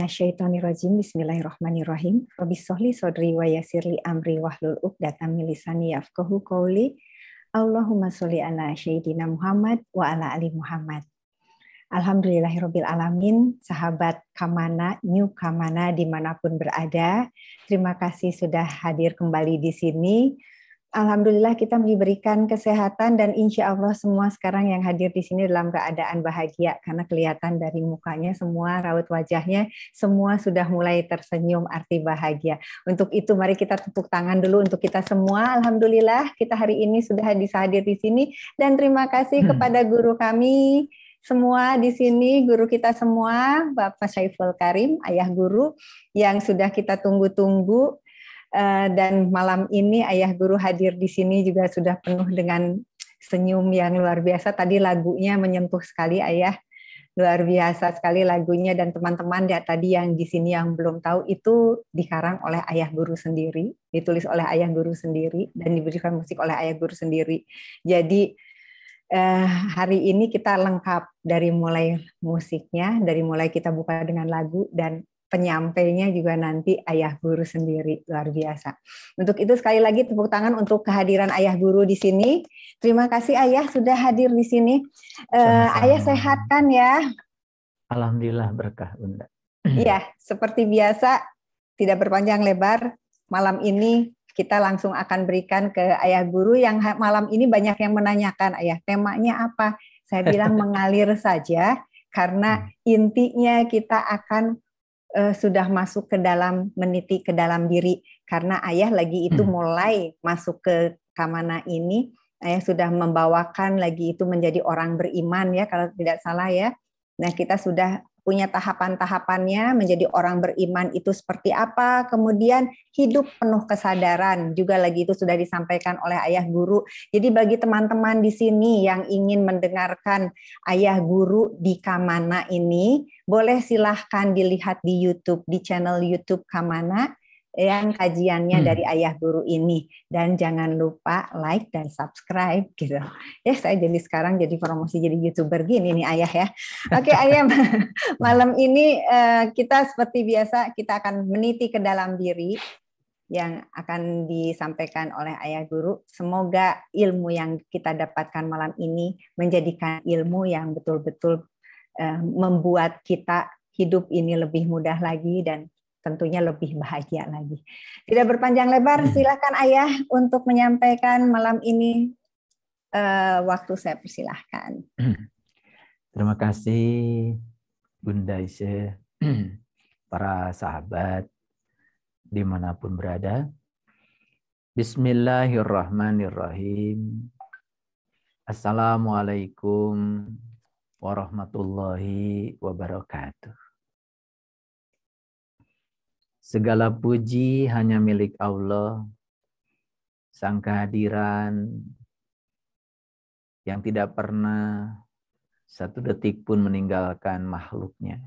Minasyaitonirrojim, bismillahirrahmanirrahim. Rabbi sohli sodri wa yasirli amri wahlul uqdatan milisani yafkohu qawli. Allahumma sholli ala Sayyidina Muhammad wa ala ali Muhammad. Alhamdulillahirabbil alamin, sahabat Kamana, New Kamana dimanapun berada. Terima kasih sudah hadir kembali di sini Alhamdulillah kita memberikan kesehatan dan insya Allah semua sekarang yang hadir di sini dalam keadaan bahagia karena kelihatan dari mukanya semua raut wajahnya semua sudah mulai tersenyum arti bahagia. Untuk itu mari kita tepuk tangan dulu untuk kita semua. Alhamdulillah kita hari ini sudah bisa hadir di sini dan terima kasih hmm. kepada guru kami semua di sini, guru kita semua, Bapak Syaiful Karim, ayah guru yang sudah kita tunggu-tunggu Eh, dan malam ini ayah guru hadir di sini juga sudah penuh dengan senyum yang luar biasa. Tadi lagunya menyentuh sekali ayah luar biasa sekali lagunya dan teman-teman ya, tadi yang di sini yang belum tahu itu dikarang oleh ayah guru sendiri, ditulis oleh ayah guru sendiri dan diberikan musik oleh ayah guru sendiri. Jadi eh, hari ini kita lengkap dari mulai musiknya, dari mulai kita buka dengan lagu dan penyampainya juga nanti ayah guru sendiri luar biasa. Untuk itu sekali lagi tepuk tangan untuk kehadiran ayah guru di sini. Terima kasih ayah sudah hadir di sini. Uh, ayah sehat kan ya? Alhamdulillah berkah bunda. Iya, seperti biasa tidak berpanjang lebar. Malam ini kita langsung akan berikan ke ayah guru yang malam ini banyak yang menanyakan ayah temanya apa. Saya bilang mengalir saja karena hmm. intinya kita akan uh, sudah masuk ke dalam meniti ke dalam diri karena ayah lagi itu hmm. mulai masuk ke kamana ini ayah sudah membawakan lagi itu menjadi orang beriman ya kalau tidak salah ya nah kita sudah punya tahapan-tahapannya menjadi orang beriman itu seperti apa, kemudian hidup penuh kesadaran juga lagi itu sudah disampaikan oleh ayah guru. Jadi bagi teman-teman di sini yang ingin mendengarkan ayah guru di Kamana ini, boleh silahkan dilihat di YouTube di channel YouTube Kamana yang kajiannya hmm. dari ayah guru ini dan jangan lupa like dan subscribe gitu ya saya jadi sekarang jadi promosi jadi youtuber gini nih ayah ya oke ayah malam ini eh, kita seperti biasa kita akan meniti ke dalam diri yang akan disampaikan oleh ayah guru semoga ilmu yang kita dapatkan malam ini menjadikan ilmu yang betul-betul eh, membuat kita hidup ini lebih mudah lagi dan tentunya lebih bahagia lagi. Tidak berpanjang lebar, hmm. silakan Ayah untuk menyampaikan malam ini eh, waktu saya persilahkan. Hmm. Terima kasih Bunda Ise, para sahabat dimanapun berada. Bismillahirrahmanirrahim. Assalamualaikum warahmatullahi wabarakatuh. Segala puji hanya milik Allah, Sang kehadiran yang tidak pernah satu detik pun meninggalkan makhluknya.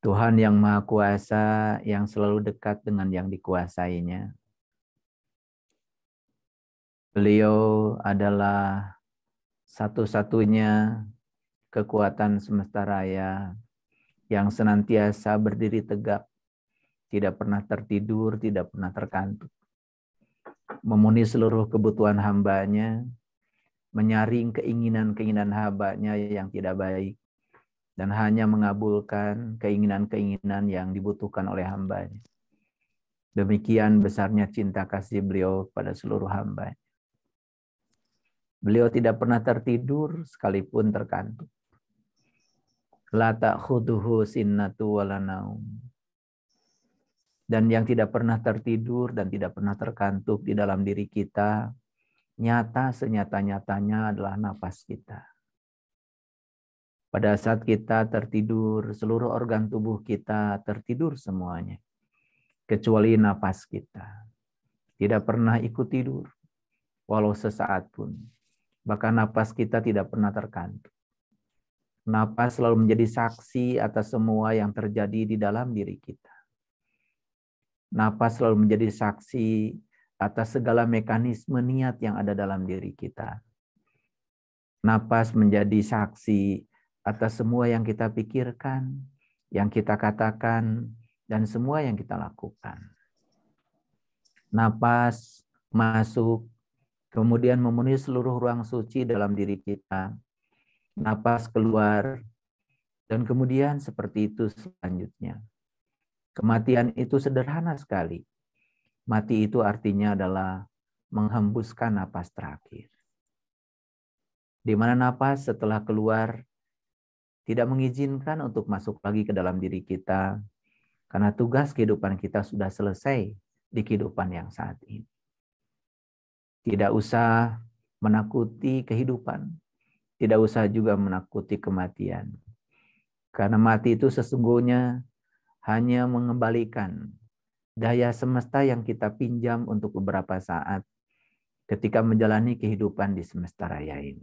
Tuhan yang Maha Kuasa yang selalu dekat dengan yang dikuasainya. Beliau adalah satu-satunya kekuatan semesta raya yang senantiasa berdiri tegak, tidak pernah tertidur, tidak pernah terkantuk. Memenuhi seluruh kebutuhan hambanya, menyaring keinginan-keinginan hambanya yang tidak baik, dan hanya mengabulkan keinginan-keinginan yang dibutuhkan oleh hambanya. Demikian besarnya cinta kasih beliau pada seluruh hamba. Beliau tidak pernah tertidur sekalipun terkantuk La ta'khuduhu sinnatu walanaum. Dan yang tidak pernah tertidur dan tidak pernah terkantuk di dalam diri kita, nyata senyata-nyatanya adalah napas kita. Pada saat kita tertidur, seluruh organ tubuh kita tertidur semuanya, kecuali napas kita. Tidak pernah ikut tidur, walau sesaat pun. Bahkan napas kita tidak pernah terkantuk. Napas selalu menjadi saksi atas semua yang terjadi di dalam diri kita. Napas selalu menjadi saksi atas segala mekanisme niat yang ada dalam diri kita. Napas menjadi saksi atas semua yang kita pikirkan, yang kita katakan, dan semua yang kita lakukan. Napas masuk, kemudian memenuhi seluruh ruang suci dalam diri kita, napas keluar, dan kemudian seperti itu selanjutnya. Kematian itu sederhana sekali. Mati itu artinya adalah menghembuskan napas terakhir. Di mana napas setelah keluar tidak mengizinkan untuk masuk lagi ke dalam diri kita karena tugas kehidupan kita sudah selesai di kehidupan yang saat ini. Tidak usah menakuti kehidupan. Tidak usah juga menakuti kematian. Karena mati itu sesungguhnya hanya mengembalikan daya semesta yang kita pinjam untuk beberapa saat ketika menjalani kehidupan di semesta raya ini.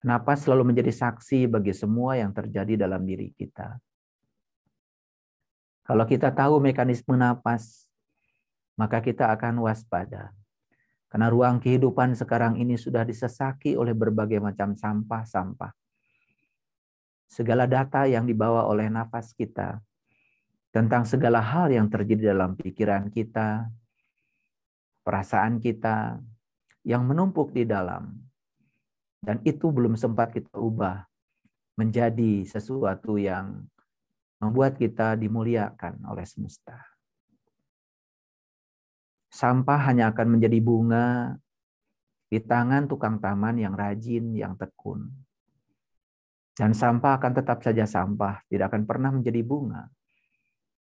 Kenapa selalu menjadi saksi bagi semua yang terjadi dalam diri kita. Kalau kita tahu mekanisme napas, maka kita akan waspada. Karena ruang kehidupan sekarang ini sudah disesaki oleh berbagai macam sampah-sampah. Segala data yang dibawa oleh nafas kita tentang segala hal yang terjadi dalam pikiran kita, perasaan kita yang menumpuk di dalam dan itu belum sempat kita ubah menjadi sesuatu yang membuat kita dimuliakan oleh semesta. Sampah hanya akan menjadi bunga di tangan tukang taman yang rajin, yang tekun. Dan sampah akan tetap saja sampah, tidak akan pernah menjadi bunga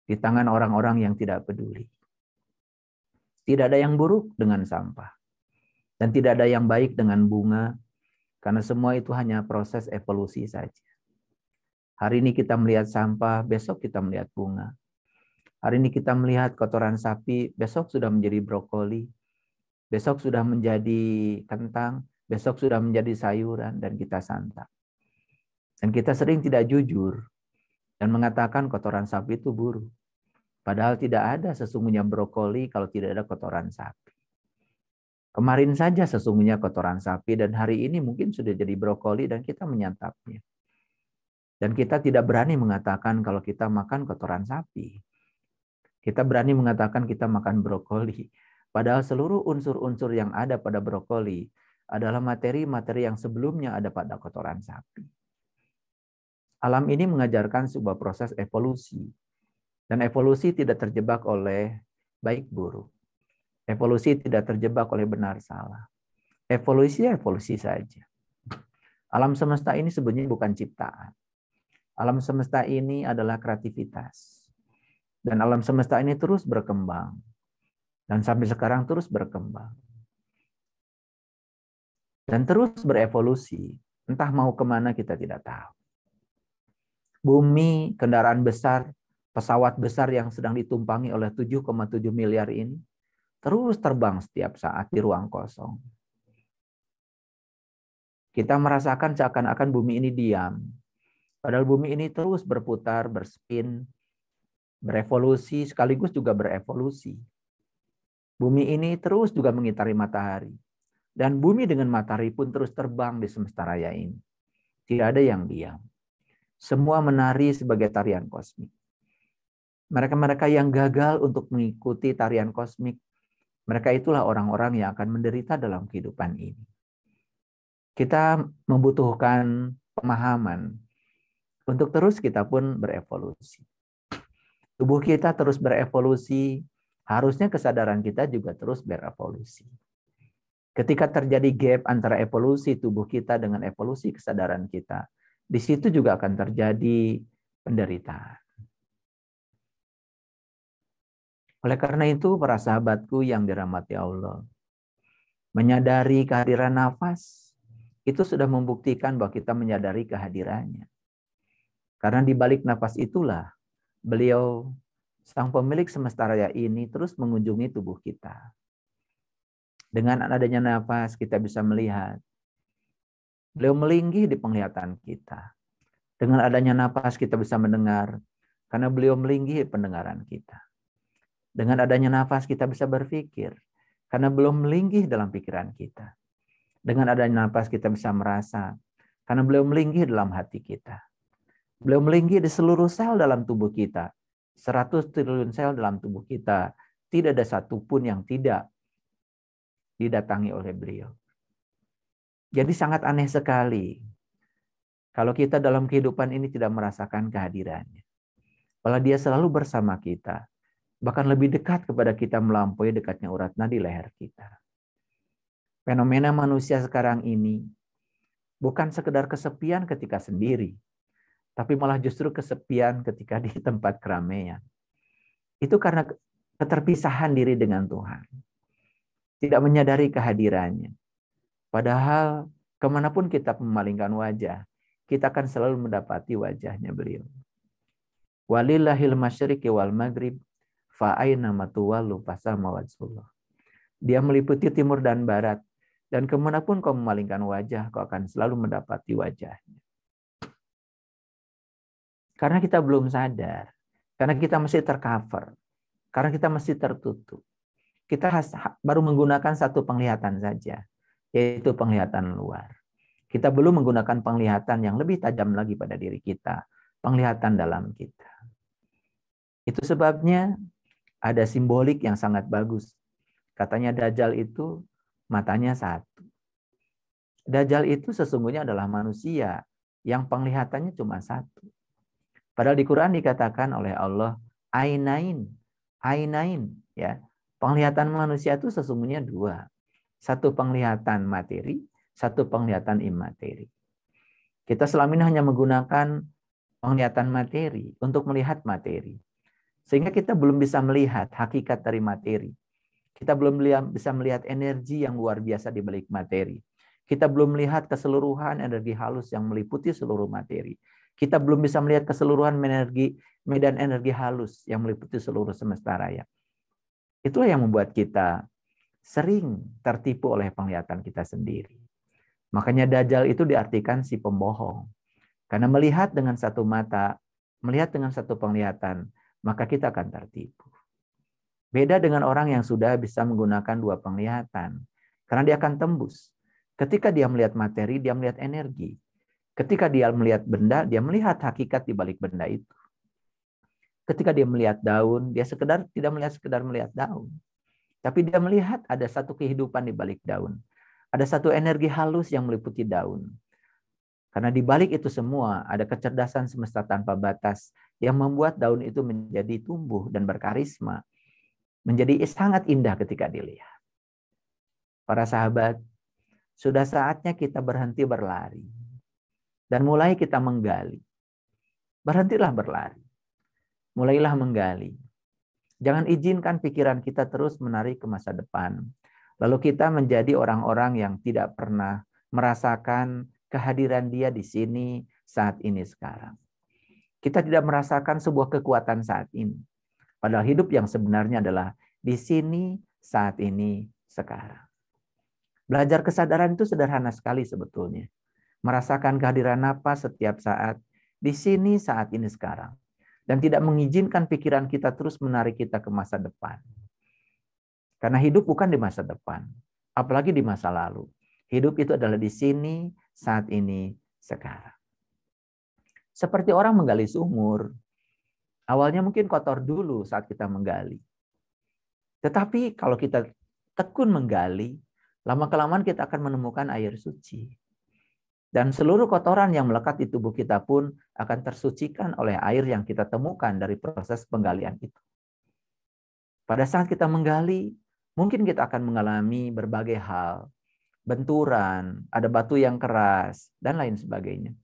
di tangan orang-orang yang tidak peduli. Tidak ada yang buruk dengan sampah, dan tidak ada yang baik dengan bunga, karena semua itu hanya proses evolusi saja. Hari ini kita melihat sampah, besok kita melihat bunga. Hari ini kita melihat kotoran sapi, besok sudah menjadi brokoli, besok sudah menjadi kentang, besok sudah menjadi sayuran dan kita santap. Dan kita sering tidak jujur dan mengatakan kotoran sapi itu buruk. Padahal tidak ada sesungguhnya brokoli kalau tidak ada kotoran sapi. Kemarin saja sesungguhnya kotoran sapi dan hari ini mungkin sudah jadi brokoli dan kita menyantapnya. Dan kita tidak berani mengatakan kalau kita makan kotoran sapi. Kita berani mengatakan kita makan brokoli, padahal seluruh unsur-unsur yang ada pada brokoli adalah materi-materi yang sebelumnya ada pada kotoran sapi. Alam ini mengajarkan sebuah proses evolusi. Dan evolusi tidak terjebak oleh baik buruk. Evolusi tidak terjebak oleh benar salah. Evolusi ya evolusi saja. Alam semesta ini sebenarnya bukan ciptaan. Alam semesta ini adalah kreativitas. Dan alam semesta ini terus berkembang. Dan sampai sekarang terus berkembang. Dan terus berevolusi. Entah mau kemana kita tidak tahu. Bumi, kendaraan besar, pesawat besar yang sedang ditumpangi oleh 7,7 miliar ini, terus terbang setiap saat di ruang kosong. Kita merasakan seakan-akan bumi ini diam, Padahal bumi ini terus berputar, berspin, berevolusi sekaligus juga berevolusi. Bumi ini terus juga mengitari matahari. Dan bumi dengan matahari pun terus terbang di semesta raya ini. Tidak ada yang diam. Semua menari sebagai tarian kosmik. Mereka-mereka yang gagal untuk mengikuti tarian kosmik, mereka itulah orang-orang yang akan menderita dalam kehidupan ini. Kita membutuhkan pemahaman untuk terus kita pun berevolusi. Tubuh kita terus berevolusi, harusnya kesadaran kita juga terus berevolusi. Ketika terjadi gap antara evolusi tubuh kita dengan evolusi kesadaran kita, di situ juga akan terjadi penderitaan. Oleh karena itu, para sahabatku yang dirahmati Allah, menyadari kehadiran nafas itu sudah membuktikan bahwa kita menyadari kehadirannya. Karena di balik nafas itulah Beliau, sang pemilik semesta raya ini terus mengunjungi tubuh kita. Dengan adanya nafas kita bisa melihat. Beliau melinggih di penglihatan kita. Dengan adanya nafas kita bisa mendengar. Karena beliau melinggih pendengaran kita. Dengan adanya nafas kita bisa berpikir. Karena belum melinggih dalam pikiran kita. Dengan adanya nafas kita bisa merasa. Karena beliau melinggih dalam hati kita. Beliau melinggi di seluruh sel dalam tubuh kita. 100 triliun sel dalam tubuh kita. Tidak ada satupun yang tidak didatangi oleh beliau. Jadi sangat aneh sekali kalau kita dalam kehidupan ini tidak merasakan kehadirannya. Malah dia selalu bersama kita. Bahkan lebih dekat kepada kita melampaui dekatnya urat nadi leher kita. Fenomena manusia sekarang ini bukan sekedar kesepian ketika sendiri, tapi malah justru kesepian ketika di tempat keramaian. Itu karena keterpisahan diri dengan Tuhan. Tidak menyadari kehadirannya. Padahal kemanapun kita memalingkan wajah, kita akan selalu mendapati wajahnya beliau. Walillahil masyriki wal maghrib fa'ayna matuwalu fasama Dia meliputi timur dan barat, dan kemanapun kau memalingkan wajah, kau akan selalu mendapati wajahnya. Karena kita belum sadar. Karena kita masih tercover. Karena kita masih tertutup. Kita baru menggunakan satu penglihatan saja, yaitu penglihatan luar. Kita belum menggunakan penglihatan yang lebih tajam lagi pada diri kita, penglihatan dalam kita. Itu sebabnya ada simbolik yang sangat bagus. Katanya Dajjal itu matanya satu. Dajjal itu sesungguhnya adalah manusia yang penglihatannya cuma satu. Padahal di Quran dikatakan oleh Allah ainain, ainain ya. Penglihatan manusia itu sesungguhnya dua. Satu penglihatan materi, satu penglihatan imateri. Kita selama ini hanya menggunakan penglihatan materi untuk melihat materi. Sehingga kita belum bisa melihat hakikat dari materi. Kita belum bisa melihat energi yang luar biasa di balik materi. Kita belum melihat keseluruhan energi halus yang meliputi seluruh materi kita belum bisa melihat keseluruhan energi, medan energi halus yang meliputi seluruh semesta raya. Itulah yang membuat kita sering tertipu oleh penglihatan kita sendiri. Makanya Dajjal itu diartikan si pembohong. Karena melihat dengan satu mata, melihat dengan satu penglihatan, maka kita akan tertipu. Beda dengan orang yang sudah bisa menggunakan dua penglihatan. Karena dia akan tembus. Ketika dia melihat materi, dia melihat energi. Ketika dia melihat benda, dia melihat hakikat di balik benda itu. Ketika dia melihat daun, dia sekedar tidak melihat sekedar melihat daun. Tapi dia melihat ada satu kehidupan di balik daun. Ada satu energi halus yang meliputi daun. Karena di balik itu semua ada kecerdasan semesta tanpa batas yang membuat daun itu menjadi tumbuh dan berkarisma. Menjadi sangat indah ketika dilihat. Para sahabat, sudah saatnya kita berhenti berlari dan mulai kita menggali. Berhentilah berlari. Mulailah menggali. Jangan izinkan pikiran kita terus menarik ke masa depan. Lalu kita menjadi orang-orang yang tidak pernah merasakan kehadiran dia di sini saat ini sekarang. Kita tidak merasakan sebuah kekuatan saat ini. Padahal hidup yang sebenarnya adalah di sini saat ini sekarang. Belajar kesadaran itu sederhana sekali sebetulnya merasakan kehadiran nafas setiap saat, di sini saat ini sekarang. Dan tidak mengizinkan pikiran kita terus menarik kita ke masa depan. Karena hidup bukan di masa depan, apalagi di masa lalu. Hidup itu adalah di sini, saat ini, sekarang. Seperti orang menggali sumur, awalnya mungkin kotor dulu saat kita menggali. Tetapi kalau kita tekun menggali, lama-kelamaan kita akan menemukan air suci. Dan seluruh kotoran yang melekat di tubuh kita pun akan tersucikan oleh air yang kita temukan dari proses penggalian itu. Pada saat kita menggali, mungkin kita akan mengalami berbagai hal, benturan, ada batu yang keras, dan lain sebagainya.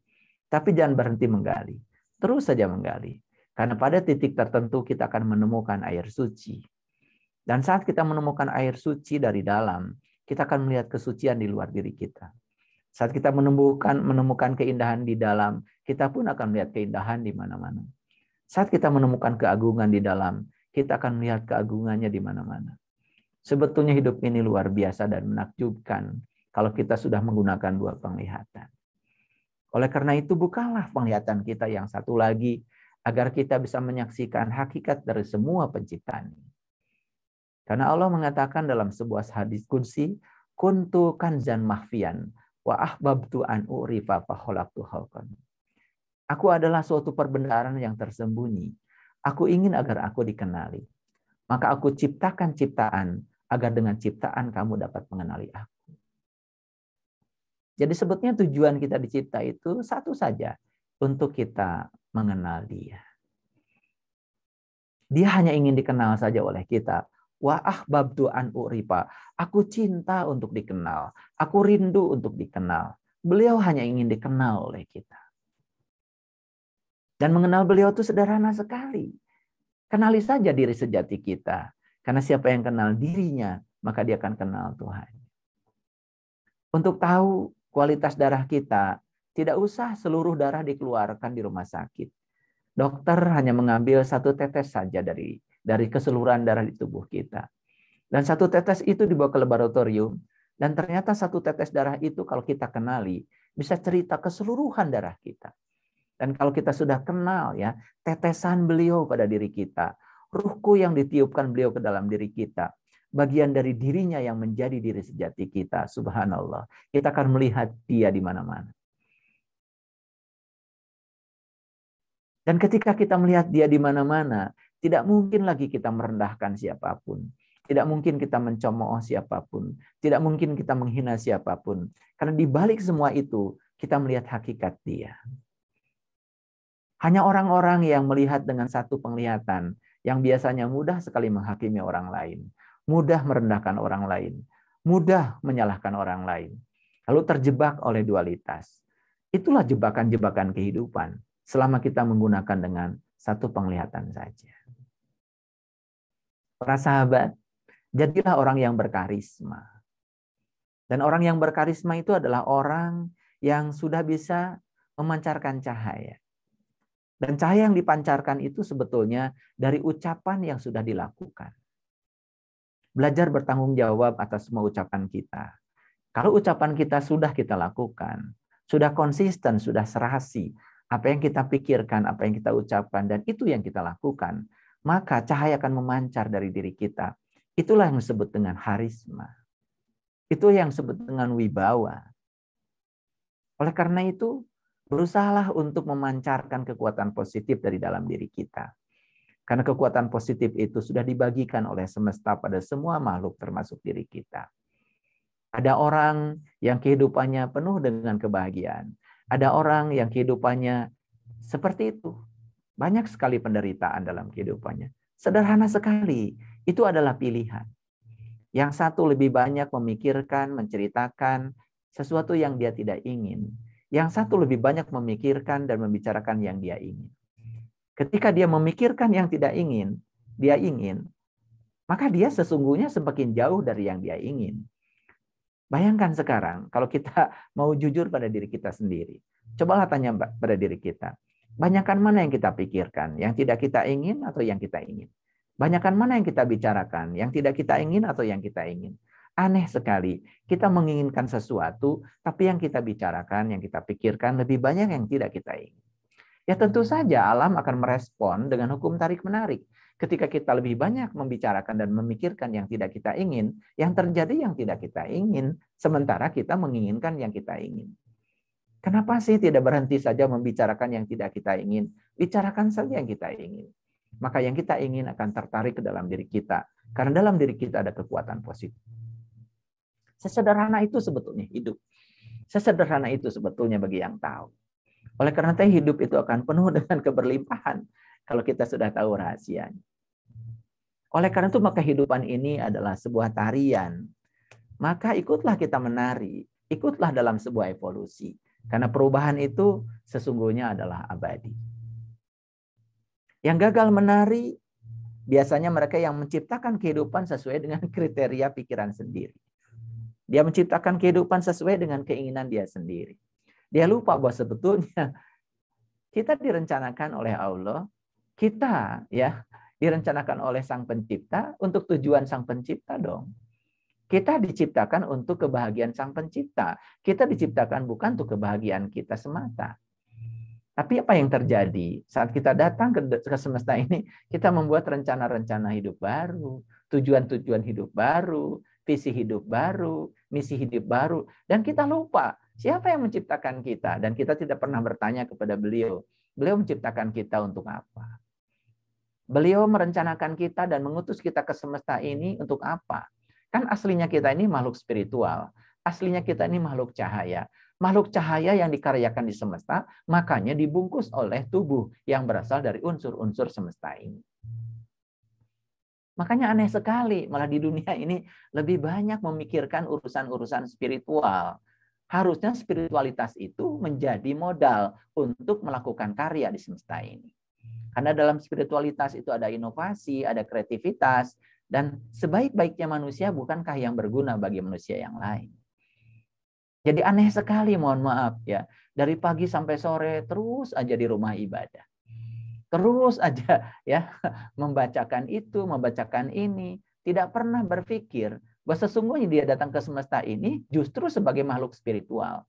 Tapi jangan berhenti menggali, terus saja menggali. Karena pada titik tertentu kita akan menemukan air suci. Dan saat kita menemukan air suci dari dalam, kita akan melihat kesucian di luar diri kita. Saat kita menemukan menemukan keindahan di dalam, kita pun akan melihat keindahan di mana-mana. Saat kita menemukan keagungan di dalam, kita akan melihat keagungannya di mana-mana. Sebetulnya hidup ini luar biasa dan menakjubkan kalau kita sudah menggunakan dua penglihatan. Oleh karena itu, bukalah penglihatan kita yang satu lagi agar kita bisa menyaksikan hakikat dari semua penciptaan. Karena Allah mengatakan dalam sebuah hadis kunci kuntukan kanzan mahfian. Wa ahbabtu an urifa fa Aku adalah suatu perbendaharaan yang tersembunyi. Aku ingin agar aku dikenali. Maka aku ciptakan ciptaan agar dengan ciptaan kamu dapat mengenali aku. Jadi sebetulnya tujuan kita dicipta itu satu saja, untuk kita mengenal dia. Dia hanya ingin dikenal saja oleh kita Wa ahbabtu an uripa. Aku cinta untuk dikenal. Aku rindu untuk dikenal. Beliau hanya ingin dikenal oleh kita. Dan mengenal beliau itu sederhana sekali. Kenali saja diri sejati kita. Karena siapa yang kenal dirinya, maka dia akan kenal Tuhan. Untuk tahu kualitas darah kita, tidak usah seluruh darah dikeluarkan di rumah sakit. Dokter hanya mengambil satu tetes saja dari dari keseluruhan darah di tubuh kita. Dan satu tetes itu dibawa ke laboratorium, dan ternyata satu tetes darah itu kalau kita kenali, bisa cerita keseluruhan darah kita. Dan kalau kita sudah kenal ya, tetesan beliau pada diri kita, ruhku yang ditiupkan beliau ke dalam diri kita, bagian dari dirinya yang menjadi diri sejati kita, subhanallah. Kita akan melihat dia di mana-mana. Dan ketika kita melihat dia di mana-mana, tidak mungkin lagi kita merendahkan siapapun. Tidak mungkin kita mencemooh siapapun. Tidak mungkin kita menghina siapapun. Karena di balik semua itu, kita melihat hakikat dia. Hanya orang-orang yang melihat dengan satu penglihatan, yang biasanya mudah sekali menghakimi orang lain, mudah merendahkan orang lain, mudah menyalahkan orang lain, lalu terjebak oleh dualitas. Itulah jebakan-jebakan kehidupan selama kita menggunakan dengan satu penglihatan saja. Para sahabat, jadilah orang yang berkarisma. Dan orang yang berkarisma itu adalah orang yang sudah bisa memancarkan cahaya. Dan cahaya yang dipancarkan itu sebetulnya dari ucapan yang sudah dilakukan. Belajar bertanggung jawab atas semua ucapan kita. Kalau ucapan kita sudah kita lakukan, sudah konsisten, sudah serasi, apa yang kita pikirkan, apa yang kita ucapkan, dan itu yang kita lakukan, maka cahaya akan memancar dari diri kita. Itulah yang disebut dengan harisma. Itu yang disebut dengan wibawa. Oleh karena itu, berusahalah untuk memancarkan kekuatan positif dari dalam diri kita. Karena kekuatan positif itu sudah dibagikan oleh semesta pada semua makhluk termasuk diri kita. Ada orang yang kehidupannya penuh dengan kebahagiaan. Ada orang yang kehidupannya seperti itu, banyak sekali penderitaan dalam kehidupannya. Sederhana sekali, itu adalah pilihan. Yang satu lebih banyak memikirkan, menceritakan sesuatu yang dia tidak ingin. Yang satu lebih banyak memikirkan dan membicarakan yang dia ingin. Ketika dia memikirkan yang tidak ingin, dia ingin, maka dia sesungguhnya semakin jauh dari yang dia ingin. Bayangkan sekarang, kalau kita mau jujur pada diri kita sendiri, cobalah tanya pada diri kita, Banyakan mana yang kita pikirkan, yang tidak kita ingin atau yang kita ingin. Banyakan mana yang kita bicarakan, yang tidak kita ingin atau yang kita ingin. Aneh sekali, kita menginginkan sesuatu, tapi yang kita bicarakan, yang kita pikirkan lebih banyak yang tidak kita ingin. Ya tentu saja alam akan merespon dengan hukum tarik-menarik. Ketika kita lebih banyak membicarakan dan memikirkan yang tidak kita ingin, yang terjadi yang tidak kita ingin, sementara kita menginginkan yang kita ingin. Kenapa sih tidak berhenti saja membicarakan yang tidak kita ingin? Bicarakan saja yang kita ingin. Maka yang kita ingin akan tertarik ke dalam diri kita. Karena dalam diri kita ada kekuatan positif. Sesederhana itu sebetulnya hidup. Sesederhana itu sebetulnya bagi yang tahu. Oleh karena itu hidup itu akan penuh dengan keberlimpahan kalau kita sudah tahu rahasianya. Oleh karena itu maka kehidupan ini adalah sebuah tarian. Maka ikutlah kita menari, ikutlah dalam sebuah evolusi karena perubahan itu sesungguhnya adalah abadi. Yang gagal menari biasanya mereka yang menciptakan kehidupan sesuai dengan kriteria pikiran sendiri. Dia menciptakan kehidupan sesuai dengan keinginan dia sendiri. Dia lupa bahwa sebetulnya kita direncanakan oleh Allah, kita ya direncanakan oleh Sang Pencipta untuk tujuan Sang Pencipta dong. Kita diciptakan untuk kebahagiaan Sang Pencipta. Kita diciptakan bukan untuk kebahagiaan kita semata. Tapi apa yang terjadi saat kita datang ke semesta ini? Kita membuat rencana-rencana hidup baru, tujuan-tujuan hidup baru, visi hidup baru, misi hidup baru, dan kita lupa siapa yang menciptakan kita, dan kita tidak pernah bertanya kepada beliau, beliau menciptakan kita untuk apa? Beliau merencanakan kita dan mengutus kita ke semesta ini untuk apa? Kan aslinya kita ini makhluk spiritual. Aslinya kita ini makhluk cahaya. Makhluk cahaya yang dikaryakan di semesta, makanya dibungkus oleh tubuh yang berasal dari unsur-unsur semesta ini. Makanya aneh sekali, malah di dunia ini lebih banyak memikirkan urusan-urusan spiritual. Harusnya spiritualitas itu menjadi modal untuk melakukan karya di semesta ini. Karena dalam spiritualitas itu ada inovasi, ada kreativitas, dan sebaik-baiknya manusia bukankah yang berguna bagi manusia yang lain? Jadi aneh sekali mohon maaf ya. Dari pagi sampai sore terus aja di rumah ibadah. Terus aja ya membacakan itu, membacakan ini, tidak pernah berpikir bahwa sesungguhnya dia datang ke semesta ini justru sebagai makhluk spiritual.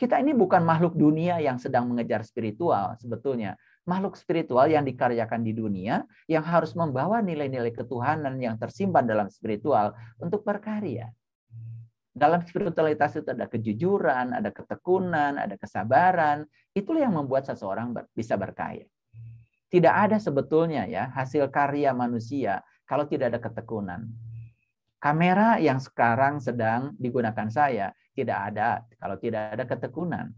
Kita ini bukan makhluk dunia yang sedang mengejar spiritual sebetulnya, makhluk spiritual yang dikaryakan di dunia yang harus membawa nilai-nilai ketuhanan yang tersimpan dalam spiritual untuk berkarya. Dalam spiritualitas itu ada kejujuran, ada ketekunan, ada kesabaran. Itulah yang membuat seseorang bisa berkarya. Tidak ada sebetulnya ya hasil karya manusia kalau tidak ada ketekunan. Kamera yang sekarang sedang digunakan saya tidak ada kalau tidak ada ketekunan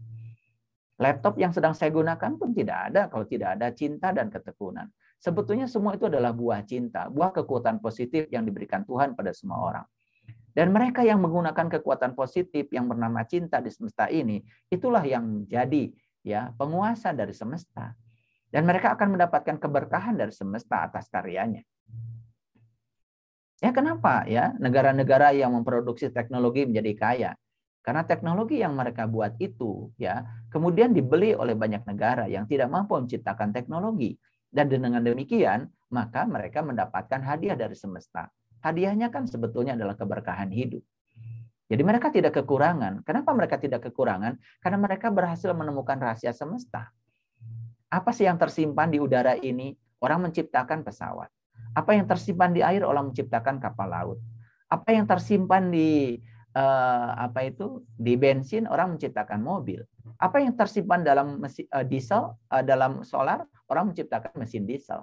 Laptop yang sedang saya gunakan pun tidak ada kalau tidak ada cinta dan ketekunan. Sebetulnya semua itu adalah buah cinta, buah kekuatan positif yang diberikan Tuhan pada semua orang. Dan mereka yang menggunakan kekuatan positif yang bernama cinta di semesta ini, itulah yang jadi ya penguasa dari semesta. Dan mereka akan mendapatkan keberkahan dari semesta atas karyanya. Ya kenapa ya negara-negara yang memproduksi teknologi menjadi kaya? Karena teknologi yang mereka buat itu ya kemudian dibeli oleh banyak negara yang tidak mampu menciptakan teknologi dan dengan demikian maka mereka mendapatkan hadiah dari semesta. Hadiahnya kan sebetulnya adalah keberkahan hidup. Jadi mereka tidak kekurangan. Kenapa mereka tidak kekurangan? Karena mereka berhasil menemukan rahasia semesta. Apa sih yang tersimpan di udara ini? Orang menciptakan pesawat. Apa yang tersimpan di air? Orang menciptakan kapal laut. Apa yang tersimpan di eh, apa itu di bensin orang menciptakan mobil. Apa yang tersimpan dalam mesin, eh, diesel eh, dalam solar orang menciptakan mesin diesel.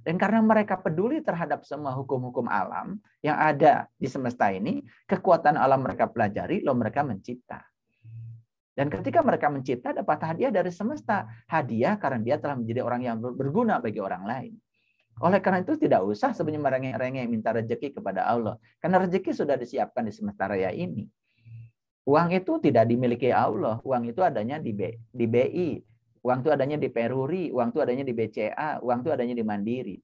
Dan karena mereka peduli terhadap semua hukum-hukum alam yang ada di semesta ini, kekuatan alam mereka pelajari, lalu mereka mencipta. Dan ketika mereka mencipta, dapat hadiah dari semesta. Hadiah karena dia telah menjadi orang yang berguna bagi orang lain. Oleh karena itu tidak usah sebenarnya merengek-rengek minta rezeki kepada Allah. Karena rezeki sudah disiapkan di semesta raya ini. Uang itu tidak dimiliki Allah. Uang itu adanya di, B, di BI. Uang itu adanya di Peruri. Uang itu adanya di BCA. Uang itu adanya di Mandiri.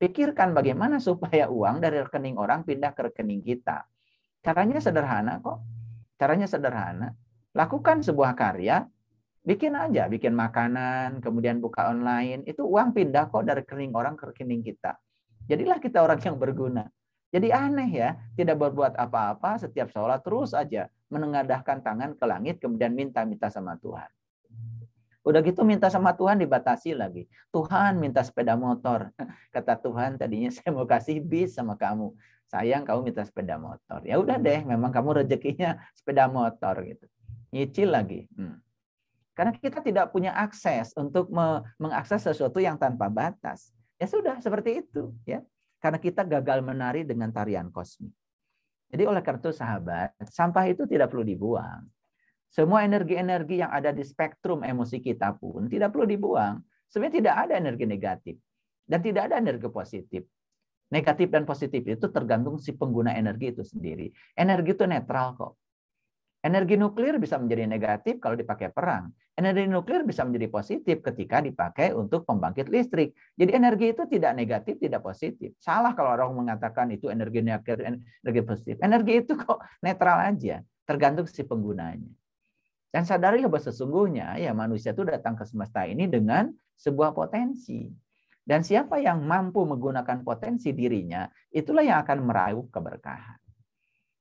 Pikirkan bagaimana supaya uang dari rekening orang pindah ke rekening kita. Caranya sederhana kok. Caranya sederhana. Lakukan sebuah karya, bikin aja, bikin makanan, kemudian buka online, itu uang pindah kok dari rekening orang ke rekening kita. Jadilah kita orang yang berguna. Jadi aneh ya, tidak berbuat apa-apa, setiap sholat terus aja menengadahkan tangan ke langit, kemudian minta-minta sama Tuhan. Udah gitu minta sama Tuhan dibatasi lagi. Tuhan minta sepeda motor. Kata Tuhan tadinya saya mau kasih bis sama kamu. Sayang kamu minta sepeda motor. Ya udah deh, memang kamu rezekinya sepeda motor gitu. Nyicil lagi. Hmm karena kita tidak punya akses untuk mengakses sesuatu yang tanpa batas. Ya sudah seperti itu ya. Karena kita gagal menari dengan tarian kosmik. Jadi oleh kartu sahabat, sampah itu tidak perlu dibuang. Semua energi-energi yang ada di spektrum emosi kita pun tidak perlu dibuang. Sebenarnya tidak ada energi negatif dan tidak ada energi positif. Negatif dan positif itu tergantung si pengguna energi itu sendiri. Energi itu netral kok. Energi nuklir bisa menjadi negatif kalau dipakai perang. Energi nuklir bisa menjadi positif ketika dipakai untuk pembangkit listrik. Jadi energi itu tidak negatif, tidak positif. Salah kalau orang mengatakan itu energi nuklir, energi positif. Energi itu kok netral aja, tergantung si penggunanya. Dan sadari bahwa sesungguhnya ya manusia itu datang ke semesta ini dengan sebuah potensi. Dan siapa yang mampu menggunakan potensi dirinya, itulah yang akan meraup keberkahan.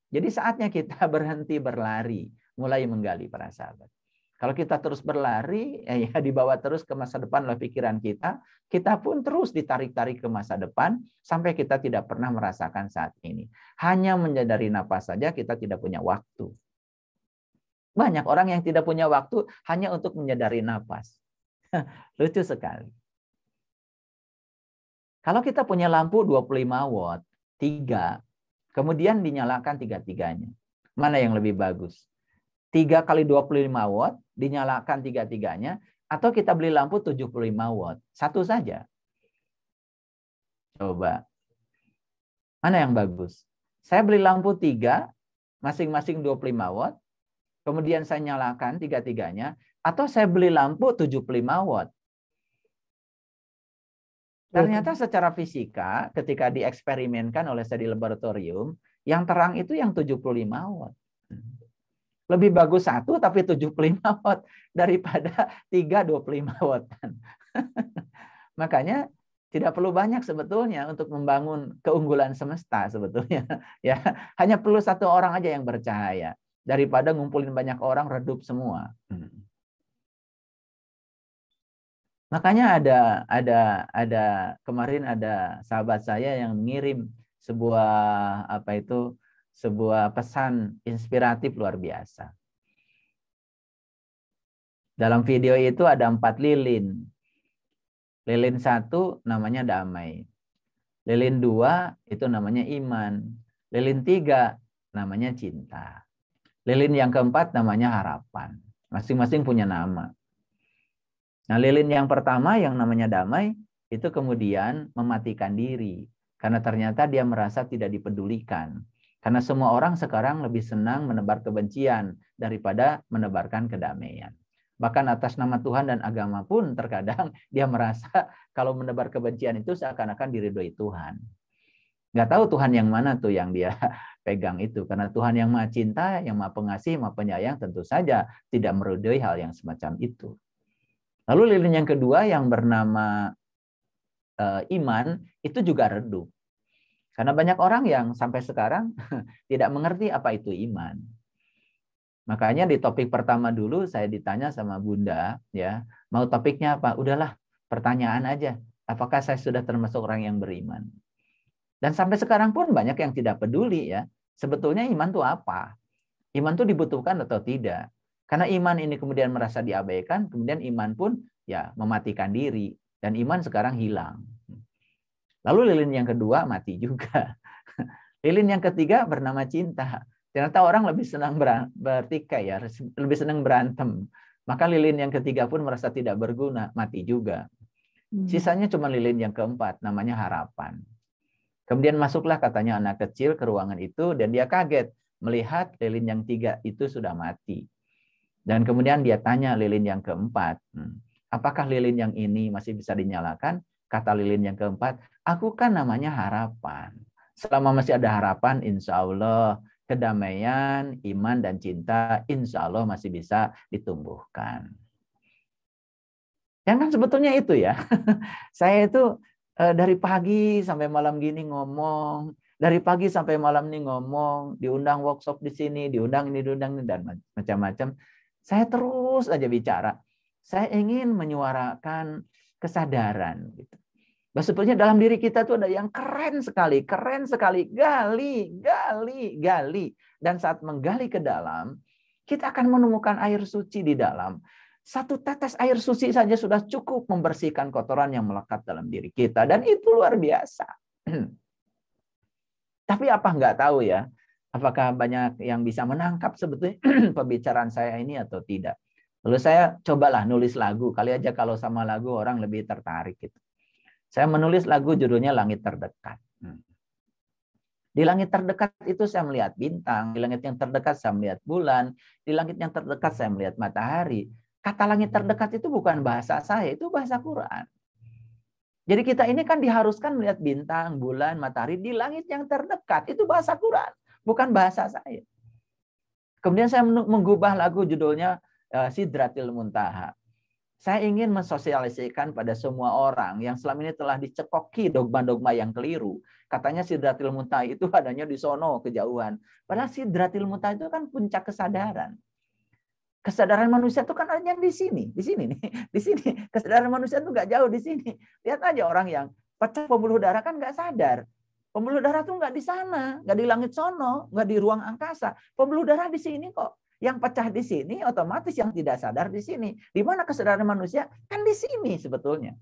Jadi saatnya kita berhenti berlari, mulai menggali para sahabat. Kalau kita terus berlari, eh, ya dibawa terus ke masa depan oleh pikiran kita, kita pun terus ditarik-tarik ke masa depan sampai kita tidak pernah merasakan saat ini. Hanya menyadari nafas saja kita tidak punya waktu. Banyak orang yang tidak punya waktu hanya untuk menyadari nafas. Lucu sekali. Kalau kita punya lampu 25 watt, 3, Kemudian dinyalakan tiga-tiganya. Mana yang lebih bagus? 3 kali 25 watt, dinyalakan tiga-tiganya, atau kita beli lampu 75 watt. Satu saja. Coba. Mana yang bagus? Saya beli lampu tiga masing-masing 25 watt, kemudian saya nyalakan tiga-tiganya, atau saya beli lampu 75 watt. Ternyata secara fisika ketika dieksperimenkan oleh studi laboratorium, yang terang itu yang 75 watt. Lebih bagus satu tapi 75 watt daripada 3 25 watt. Makanya tidak perlu banyak sebetulnya untuk membangun keunggulan semesta sebetulnya ya hanya perlu satu orang aja yang bercahaya daripada ngumpulin banyak orang redup semua hmm. Makanya ada ada ada kemarin ada sahabat saya yang ngirim sebuah apa itu sebuah pesan inspiratif luar biasa. Dalam video itu ada empat lilin. Lilin satu namanya damai. Lilin dua itu namanya iman. Lilin tiga namanya cinta. Lilin yang keempat namanya harapan. Masing-masing punya nama. Nah, lilin yang pertama yang namanya damai itu kemudian mematikan diri karena ternyata dia merasa tidak dipedulikan. Karena semua orang sekarang lebih senang menebar kebencian daripada menebarkan kedamaian. Bahkan atas nama Tuhan dan agama pun terkadang dia merasa kalau menebar kebencian itu seakan-akan diridhoi Tuhan. Nggak tahu Tuhan yang mana tuh yang dia pegang itu. Karena Tuhan yang maha cinta, yang maha pengasih, maha penyayang tentu saja tidak meridhoi hal yang semacam itu. Lalu lilin yang kedua yang bernama e, iman itu juga redup. Karena banyak orang yang sampai sekarang tidak mengerti apa itu iman. Makanya di topik pertama dulu saya ditanya sama Bunda, ya, mau topiknya apa? Udahlah, pertanyaan aja. Apakah saya sudah termasuk orang yang beriman? Dan sampai sekarang pun banyak yang tidak peduli ya. Sebetulnya iman itu apa? Iman itu dibutuhkan atau tidak? Karena iman ini kemudian merasa diabaikan, kemudian iman pun ya mematikan diri dan iman sekarang hilang. Lalu lilin yang kedua mati juga. Lilin yang ketiga bernama cinta. Ternyata orang lebih senang bertikai ya, lebih senang berantem. Maka lilin yang ketiga pun merasa tidak berguna, mati juga. Hmm. Sisanya cuma lilin yang keempat, namanya harapan. Kemudian masuklah katanya anak kecil ke ruangan itu dan dia kaget melihat lilin yang tiga itu sudah mati. Dan kemudian dia tanya lilin yang keempat, hmm. apakah lilin yang ini masih bisa dinyalakan? Kata lilin yang keempat, aku kan namanya harapan. Selama masih ada harapan, insya Allah kedamaian, iman, dan cinta insya Allah masih bisa ditumbuhkan. Yang kan sebetulnya itu ya. Saya itu eh, dari pagi sampai malam gini ngomong, dari pagi sampai malam ini ngomong, diundang workshop di sini, diundang ini, diundang ini, dan macam-macam. Saya terus aja bicara. Saya ingin menyuarakan kesadaran. Gitu. Bah, sebetulnya dalam diri kita tuh ada yang keren sekali, keren sekali. Gali, gali, gali. Dan saat menggali ke dalam, kita akan menemukan air suci di dalam. Satu tetes air suci saja sudah cukup membersihkan kotoran yang melekat dalam diri kita. Dan itu luar biasa. Tapi apa nggak tahu ya, apakah banyak yang bisa menangkap sebetulnya pembicaraan saya ini atau tidak. Lalu saya cobalah nulis lagu, kali aja kalau sama lagu orang lebih tertarik gitu. Saya menulis lagu judulnya Langit Terdekat. Hmm. Di langit terdekat itu saya melihat bintang, di langit yang terdekat saya melihat bulan, di langit yang terdekat saya melihat matahari. Kata langit terdekat itu bukan bahasa saya, itu bahasa Quran. Jadi kita ini kan diharuskan melihat bintang, bulan, matahari di langit yang terdekat. Itu bahasa Quran bukan bahasa saya. Kemudian saya mengubah lagu judulnya eh, Sidratil Muntaha. Saya ingin mensosialisasikan pada semua orang yang selama ini telah dicekoki dogma-dogma yang keliru. Katanya Sidratil Muntaha itu adanya di sono kejauhan. Padahal Sidratil Muntaha itu kan puncak kesadaran. Kesadaran manusia itu kan hanya di sini, di sini nih, di sini. Kesadaran manusia itu nggak jauh di sini. Lihat aja orang yang pecah pembuluh darah kan nggak sadar. Pembuluh darah tuh nggak di sana, nggak di langit sono, nggak di ruang angkasa. Pembuluh darah di sini kok. Yang pecah di sini otomatis yang tidak sadar di sini. Di mana kesadaran manusia? Kan di sini sebetulnya.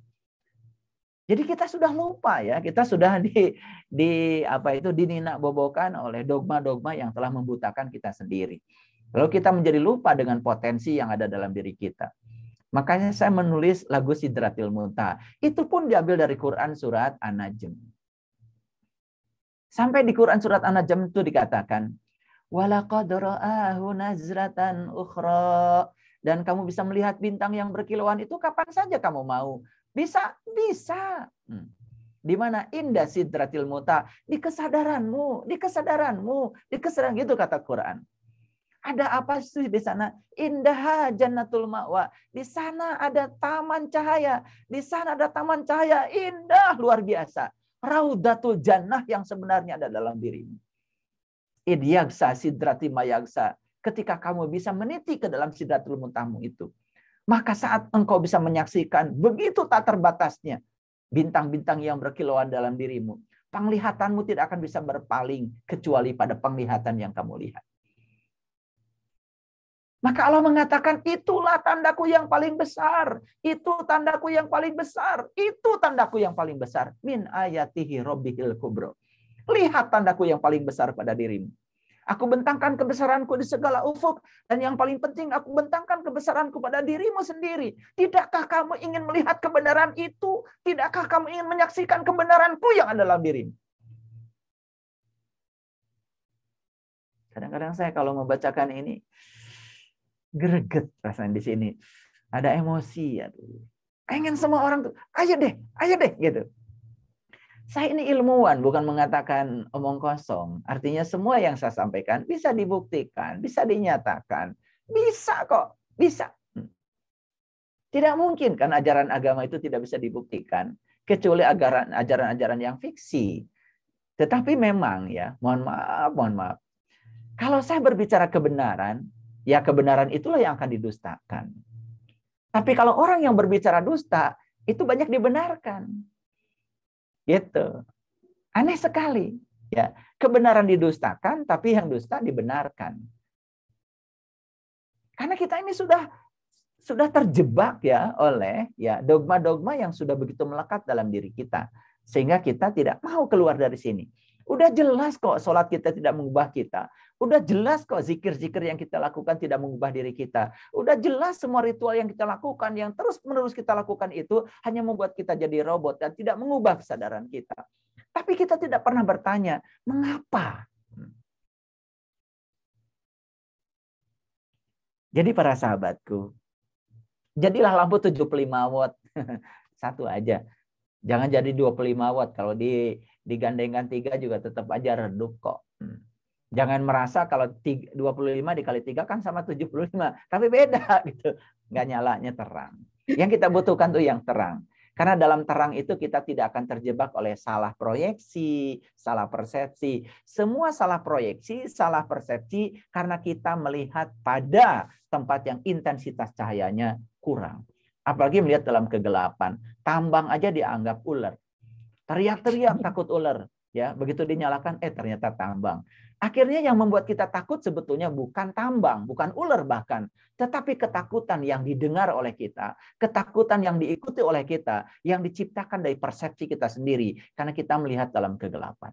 Jadi kita sudah lupa ya, kita sudah di di apa itu dinina bobokan oleh dogma-dogma yang telah membutakan kita sendiri. Lalu kita menjadi lupa dengan potensi yang ada dalam diri kita. Makanya saya menulis lagu Sidratil Muntah. Itu pun diambil dari Quran surat An-Najm. Sampai di Quran surat An-Najm itu dikatakan, "Walaqad ra'ahu nazratan ukhra." Dan kamu bisa melihat bintang yang berkilauan itu kapan saja kamu mau. Bisa, bisa. Hmm. Di mana indah sidratil muta? Di kesadaranmu, di kesadaranmu, di kesadaran gitu kata Quran. Ada apa sih di sana? Indah jannatul ma'wa. Di sana ada taman cahaya. Di sana ada taman cahaya. Indah, luar biasa raudatul jannah yang sebenarnya ada dalam dirimu. Idyaksa sidrati mayaksa. Ketika kamu bisa meniti ke dalam sidratul muntahmu itu. Maka saat engkau bisa menyaksikan begitu tak terbatasnya bintang-bintang yang berkilauan dalam dirimu. Penglihatanmu tidak akan bisa berpaling kecuali pada penglihatan yang kamu lihat. Maka Allah mengatakan, itulah tandaku yang paling besar. Itu tandaku yang paling besar. Itu tandaku yang paling besar. Min ayatihi robbihil kubro. Lihat tandaku yang paling besar pada dirimu. Aku bentangkan kebesaranku di segala ufuk. Dan yang paling penting, aku bentangkan kebesaranku pada dirimu sendiri. Tidakkah kamu ingin melihat kebenaran itu? Tidakkah kamu ingin menyaksikan kebenaranku yang ada dalam dirimu? Kadang-kadang saya kalau membacakan ini, greget rasanya di sini. Ada emosi. Pengen semua orang tuh, ayo deh, ayo deh gitu. Saya ini ilmuwan, bukan mengatakan omong kosong. Artinya semua yang saya sampaikan bisa dibuktikan, bisa dinyatakan. Bisa kok, bisa. Tidak mungkin kan ajaran agama itu tidak bisa dibuktikan. Kecuali ajaran-ajaran yang fiksi. Tetapi memang ya, mohon maaf, mohon maaf. Kalau saya berbicara kebenaran, ya kebenaran itulah yang akan didustakan. Tapi kalau orang yang berbicara dusta, itu banyak dibenarkan. Gitu. Aneh sekali. Ya, kebenaran didustakan, tapi yang dusta dibenarkan. Karena kita ini sudah sudah terjebak ya oleh ya dogma-dogma yang sudah begitu melekat dalam diri kita sehingga kita tidak mau keluar dari sini. Udah jelas kok sholat kita tidak mengubah kita, Udah jelas kok zikir-zikir yang kita lakukan tidak mengubah diri kita. Udah jelas semua ritual yang kita lakukan, yang terus-menerus kita lakukan itu hanya membuat kita jadi robot dan tidak mengubah kesadaran kita. Tapi kita tidak pernah bertanya, mengapa? Hmm. Jadi para sahabatku, jadilah lampu 75 watt. Satu aja. Jangan jadi 25 watt. Kalau di digandengkan tiga juga tetap aja redup kok. Hmm. Jangan merasa kalau 25 dikali 3 kan sama 75, tapi beda gitu. Gak nyalanya terang. Yang kita butuhkan tuh yang terang. Karena dalam terang itu kita tidak akan terjebak oleh salah proyeksi, salah persepsi. Semua salah proyeksi, salah persepsi karena kita melihat pada tempat yang intensitas cahayanya kurang. Apalagi melihat dalam kegelapan. Tambang aja dianggap ular. Teriak-teriak takut ular ya begitu dinyalakan eh ternyata tambang akhirnya yang membuat kita takut sebetulnya bukan tambang bukan ular bahkan tetapi ketakutan yang didengar oleh kita ketakutan yang diikuti oleh kita yang diciptakan dari persepsi kita sendiri karena kita melihat dalam kegelapan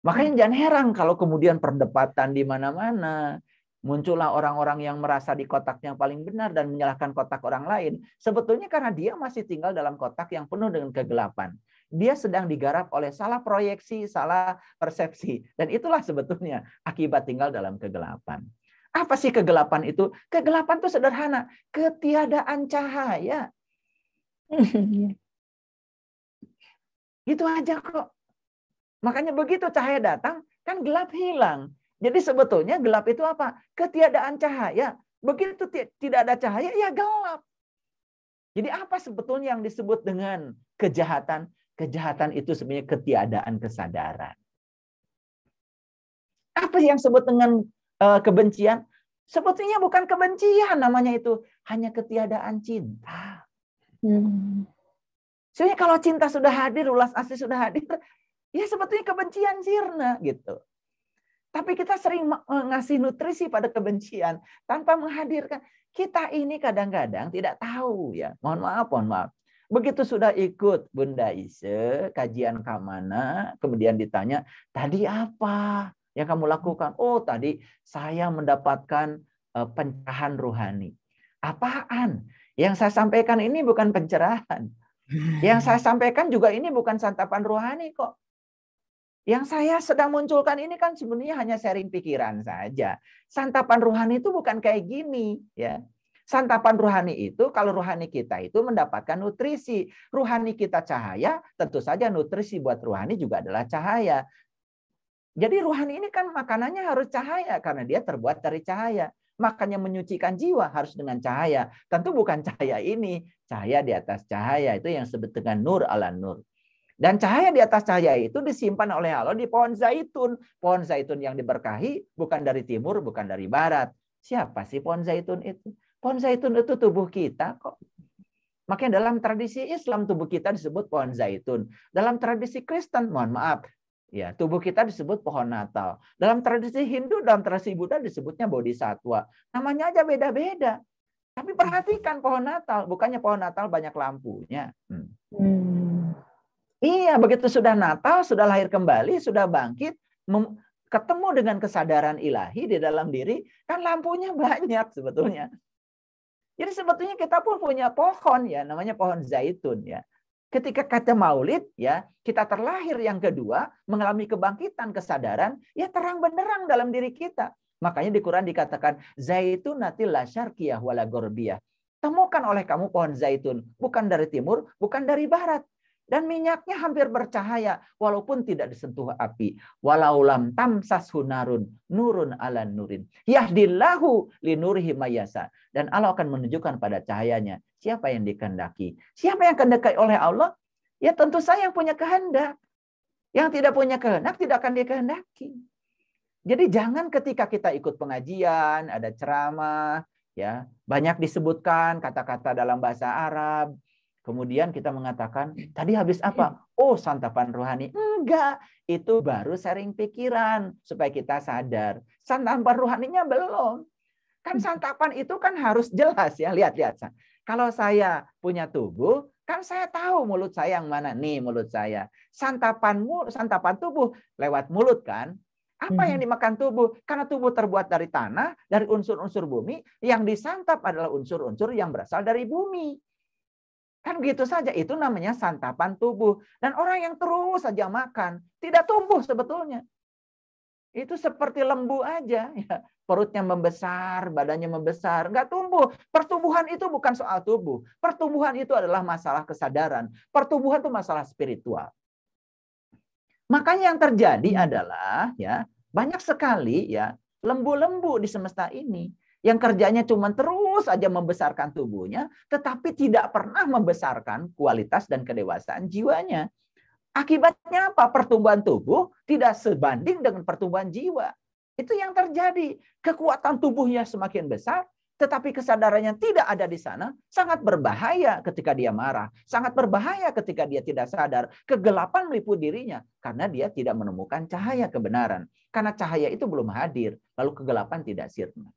makanya hmm. jangan heran kalau kemudian perdebatan di mana-mana muncullah orang-orang yang merasa di kotak yang paling benar dan menyalahkan kotak orang lain sebetulnya karena dia masih tinggal dalam kotak yang penuh dengan kegelapan dia sedang digarap oleh salah proyeksi, salah persepsi. Dan itulah sebetulnya akibat tinggal dalam kegelapan. Apa sih kegelapan itu? Kegelapan itu sederhana, ketiadaan cahaya. Itu aja kok. Makanya begitu cahaya datang, kan gelap hilang. Jadi sebetulnya gelap itu apa? Ketiadaan cahaya. Begitu tidak ada cahaya, ya gelap. Jadi apa sebetulnya yang disebut dengan kejahatan? Kejahatan itu sebenarnya ketiadaan kesadaran. Apa yang sebut dengan uh, kebencian? Sebetulnya bukan kebencian namanya itu, hanya ketiadaan cinta. Hmm. Sebenarnya kalau cinta sudah hadir, ulas asli sudah hadir, ya sebetulnya kebencian sirna gitu. Tapi kita sering eh, ngasih nutrisi pada kebencian tanpa menghadirkan. Kita ini kadang-kadang tidak tahu ya. Mohon maaf, mohon maaf. Begitu sudah ikut Bunda Ise kajian Kamana, kemudian ditanya, "Tadi apa yang kamu lakukan?" "Oh, tadi saya mendapatkan eh, pencerahan ruhani." Apaan? Yang saya sampaikan ini bukan pencerahan. Yang saya sampaikan juga ini bukan santapan ruhani kok. Yang saya sedang munculkan ini kan sebenarnya hanya sharing pikiran saja. Santapan ruhani itu bukan kayak gini, ya. Santapan ruhani itu kalau ruhani kita itu mendapatkan nutrisi. Ruhani kita cahaya, tentu saja nutrisi buat ruhani juga adalah cahaya. Jadi ruhani ini kan makanannya harus cahaya karena dia terbuat dari cahaya. Makanya menyucikan jiwa harus dengan cahaya. Tentu bukan cahaya ini, cahaya di atas cahaya itu yang disebut dengan nur ala nur. Dan cahaya di atas cahaya itu disimpan oleh Allah di pohon zaitun. Pohon zaitun yang diberkahi bukan dari timur, bukan dari barat. Siapa sih pohon zaitun itu? Pohon zaitun itu tubuh kita kok. Makanya dalam tradisi Islam tubuh kita disebut pohon zaitun. Dalam tradisi Kristen, mohon maaf, ya tubuh kita disebut pohon Natal. Dalam tradisi Hindu, dalam tradisi Buddha disebutnya bodhisatwa. Namanya aja beda-beda. Tapi perhatikan pohon Natal, bukannya pohon Natal banyak lampunya. Hmm. Hmm. Iya, begitu sudah Natal, sudah lahir kembali, sudah bangkit, ketemu dengan kesadaran ilahi di dalam diri, kan lampunya banyak sebetulnya. Jadi sebetulnya kita pun punya pohon ya, namanya pohon zaitun ya. Ketika kata maulid ya, kita terlahir yang kedua, mengalami kebangkitan kesadaran, ya terang benderang dalam diri kita. Makanya di Quran dikatakan zaitunati la syarqiyah wala gorbiyah. Temukan oleh kamu pohon zaitun, bukan dari timur, bukan dari barat, dan minyaknya hampir bercahaya walaupun tidak disentuh api. Walau Walaulam tamsas hunarun nurun ala nurin. Yahdillahu linurihi mayasa. Dan Allah akan menunjukkan pada cahayanya siapa yang dikendaki. Siapa yang dikendaki oleh Allah? Ya tentu saya yang punya kehendak. Yang tidak punya kehendak tidak akan dikehendaki. Jadi jangan ketika kita ikut pengajian, ada ceramah, ya banyak disebutkan kata-kata dalam bahasa Arab, Kemudian kita mengatakan, hmm. tadi habis apa? Hmm. Oh, santapan rohani. Enggak, itu baru sharing pikiran supaya kita sadar. Santapan rohaninya belum. Kan hmm. santapan itu kan harus jelas ya. Lihat, lihat. Kalau saya punya tubuh, kan saya tahu mulut saya yang mana. Nih mulut saya. Santapanmu, santapan tubuh lewat mulut kan. Apa yang dimakan tubuh? Karena tubuh terbuat dari tanah, dari unsur-unsur bumi, yang disantap adalah unsur-unsur yang berasal dari bumi. Kan gitu saja, itu namanya santapan tubuh. Dan orang yang terus saja makan, tidak tumbuh sebetulnya. Itu seperti lembu aja. Ya. Perutnya membesar, badannya membesar, nggak tumbuh. Pertumbuhan itu bukan soal tubuh. Pertumbuhan itu adalah masalah kesadaran. Pertumbuhan itu masalah spiritual. Makanya yang terjadi adalah ya banyak sekali ya lembu-lembu di semesta ini yang kerjanya cuma terus aja membesarkan tubuhnya, tetapi tidak pernah membesarkan kualitas dan kedewasaan jiwanya. Akibatnya apa? Pertumbuhan tubuh tidak sebanding dengan pertumbuhan jiwa. Itu yang terjadi. Kekuatan tubuhnya semakin besar, tetapi kesadarannya tidak ada di sana, sangat berbahaya ketika dia marah, sangat berbahaya ketika dia tidak sadar, kegelapan meliput dirinya karena dia tidak menemukan cahaya kebenaran. Karena cahaya itu belum hadir, lalu kegelapan tidak sirna.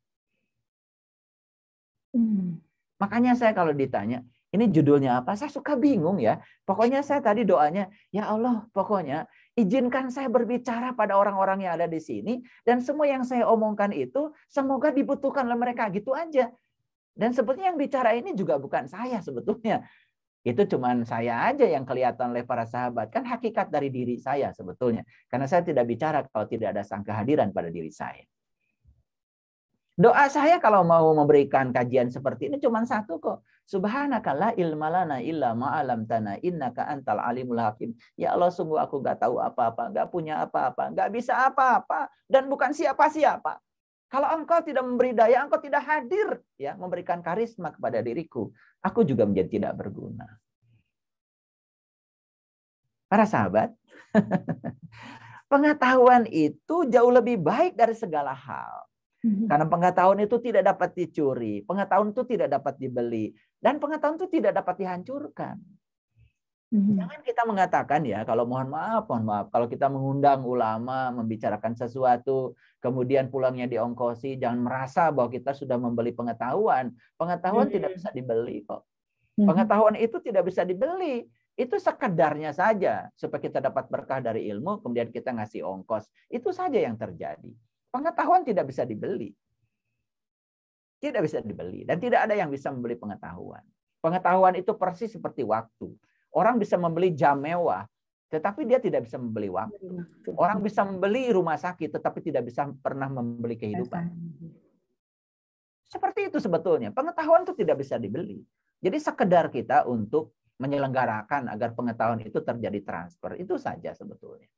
Hmm. Makanya saya kalau ditanya, ini judulnya apa? Saya suka bingung ya. Pokoknya saya tadi doanya, ya Allah, pokoknya izinkan saya berbicara pada orang-orang yang ada di sini dan semua yang saya omongkan itu semoga dibutuhkan oleh mereka gitu aja. Dan sebetulnya yang bicara ini juga bukan saya sebetulnya. Itu cuma saya aja yang kelihatan oleh para sahabat. Kan hakikat dari diri saya sebetulnya. Karena saya tidak bicara kalau tidak ada sang kehadiran pada diri saya. Doa saya kalau mau memberikan kajian seperti ini cuma satu kok. ilma ilmalana illa ma'alam tanah innaka antal alimul hakim. Ya Allah sungguh aku gak tahu apa-apa, gak punya apa-apa, gak bisa apa-apa, dan bukan siapa-siapa. Kalau engkau tidak memberi daya, engkau tidak hadir ya memberikan karisma kepada diriku, aku juga menjadi tidak berguna. Para sahabat, pengetahuan itu jauh lebih baik dari segala hal. Mhm. Karena pengetahuan itu tidak dapat dicuri, pengetahuan itu tidak dapat dibeli, dan pengetahuan itu tidak dapat dihancurkan. Mhm. Jangan kita mengatakan ya, kalau mohon maaf, mohon maaf, kalau kita mengundang ulama membicarakan sesuatu, kemudian pulangnya diongkosi, jangan merasa bahwa kita sudah membeli pengetahuan. Pengetahuan tidak mhm. bisa dibeli kok. Pengetahuan itu tidak bisa dibeli. Itu sekedarnya saja supaya kita dapat berkah dari ilmu, kemudian kita ngasih ongkos. Itu saja yang terjadi. Pengetahuan tidak bisa dibeli. Tidak bisa dibeli. Dan tidak ada yang bisa membeli pengetahuan. Pengetahuan itu persis seperti waktu. Orang bisa membeli jam mewah, tetapi dia tidak bisa membeli waktu. Orang bisa membeli rumah sakit, tetapi tidak bisa pernah membeli kehidupan. Seperti itu sebetulnya. Pengetahuan itu tidak bisa dibeli. Jadi sekedar kita untuk menyelenggarakan agar pengetahuan itu terjadi transfer, itu saja sebetulnya.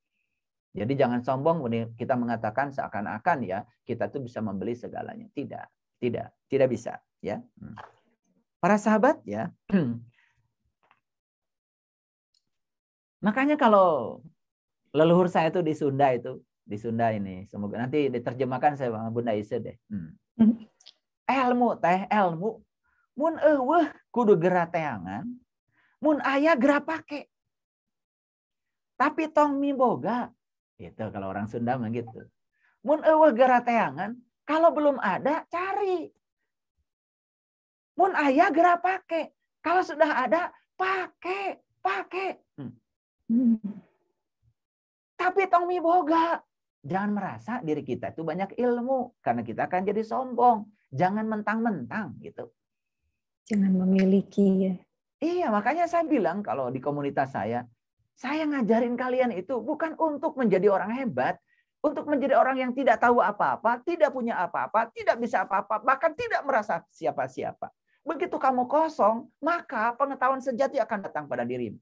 Jadi jangan sombong kita mengatakan seakan-akan ya kita tuh bisa membeli segalanya. Tidak, tidak, tidak bisa ya. Hmm. Para sahabat ya. Makanya kalau leluhur saya itu di Sunda itu, di Sunda ini, semoga nanti diterjemahkan saya sama Bunda Ise deh. Hmm. Ilmu teh ilmu mun eueuh kudu teangan mun aya pake. Tapi tong mi boga itu kalau orang Sunda mah gitu. Mun eueuh teangan, kalau belum ada cari. Mun ayah gara pakai. Kalau sudah ada pakai, pakai. Hmm. Tapi tong boga. Jangan merasa diri kita itu banyak ilmu karena kita akan jadi sombong. Jangan mentang-mentang gitu. Jangan memiliki ya. Iya, makanya saya bilang kalau di komunitas saya, saya ngajarin kalian itu bukan untuk menjadi orang hebat, untuk menjadi orang yang tidak tahu apa-apa, tidak punya apa-apa, tidak bisa apa-apa, bahkan tidak merasa siapa-siapa. Begitu kamu kosong, maka pengetahuan sejati akan datang pada dirimu.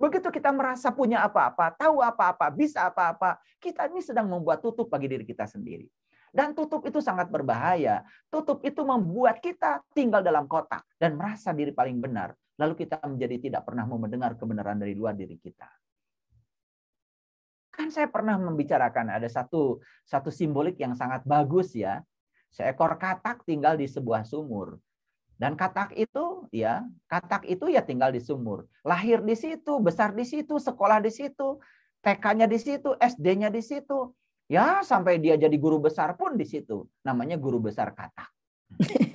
Begitu kita merasa punya apa-apa, tahu apa-apa, bisa apa-apa, kita ini sedang membuat tutup bagi diri kita sendiri. Dan tutup itu sangat berbahaya. Tutup itu membuat kita tinggal dalam kotak dan merasa diri paling benar lalu kita menjadi tidak pernah mau mendengar kebenaran dari luar diri kita. Kan saya pernah membicarakan ada satu satu simbolik yang sangat bagus ya. Seekor katak tinggal di sebuah sumur. Dan katak itu ya, katak itu ya tinggal di sumur. Lahir di situ, besar di situ, sekolah di situ, TK-nya di situ, SD-nya di situ. Ya, sampai dia jadi guru besar pun di situ. Namanya guru besar katak.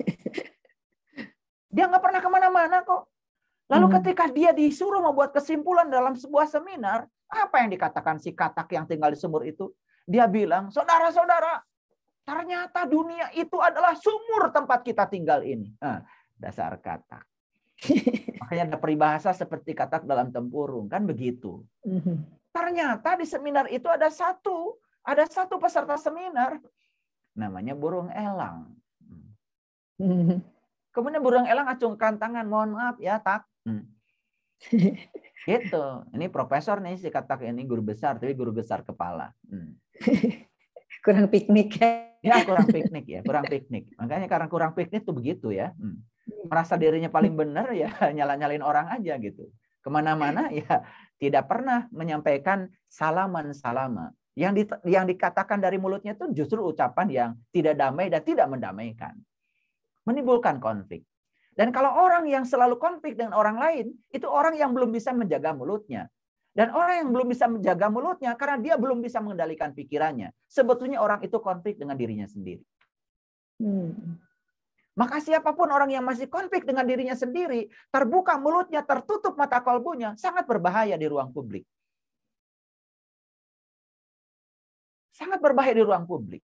Dia nggak pernah kemana-mana kok. Lalu hmm. ketika dia disuruh membuat kesimpulan dalam sebuah seminar, apa yang dikatakan si katak yang tinggal di sumur itu? Dia bilang, saudara-saudara, ternyata dunia itu adalah sumur tempat kita tinggal ini. Nah, dasar katak. Makanya ada peribahasa seperti katak dalam tempurung, kan begitu. Hmm. Ternyata di seminar itu ada satu, ada satu peserta seminar, namanya burung elang. Hmm. Kemudian burung elang acungkan tangan, mohon maaf ya tak, Hmm. gitu. Ini profesor nih si katak ini guru besar, tapi guru besar kepala. Hmm. kurang piknik ya. Ya kurang piknik ya, kurang piknik. Makanya karena kurang piknik tuh begitu ya. Hmm. hmm. Merasa dirinya paling benar ya nyala-nyalain orang aja gitu. Kemana-mana ya tidak pernah menyampaikan salaman salama. Yang, di, yang dikatakan dari mulutnya itu justru ucapan yang tidak damai dan tidak mendamaikan. Menimbulkan konflik. Dan kalau orang yang selalu konflik dengan orang lain, itu orang yang belum bisa menjaga mulutnya. Dan orang yang belum bisa menjaga mulutnya karena dia belum bisa mengendalikan pikirannya. Sebetulnya orang itu konflik dengan dirinya sendiri. Hmm. Maka siapapun orang yang masih konflik dengan dirinya sendiri, terbuka mulutnya, tertutup mata kolbunya, sangat berbahaya di ruang publik. Sangat berbahaya di ruang publik.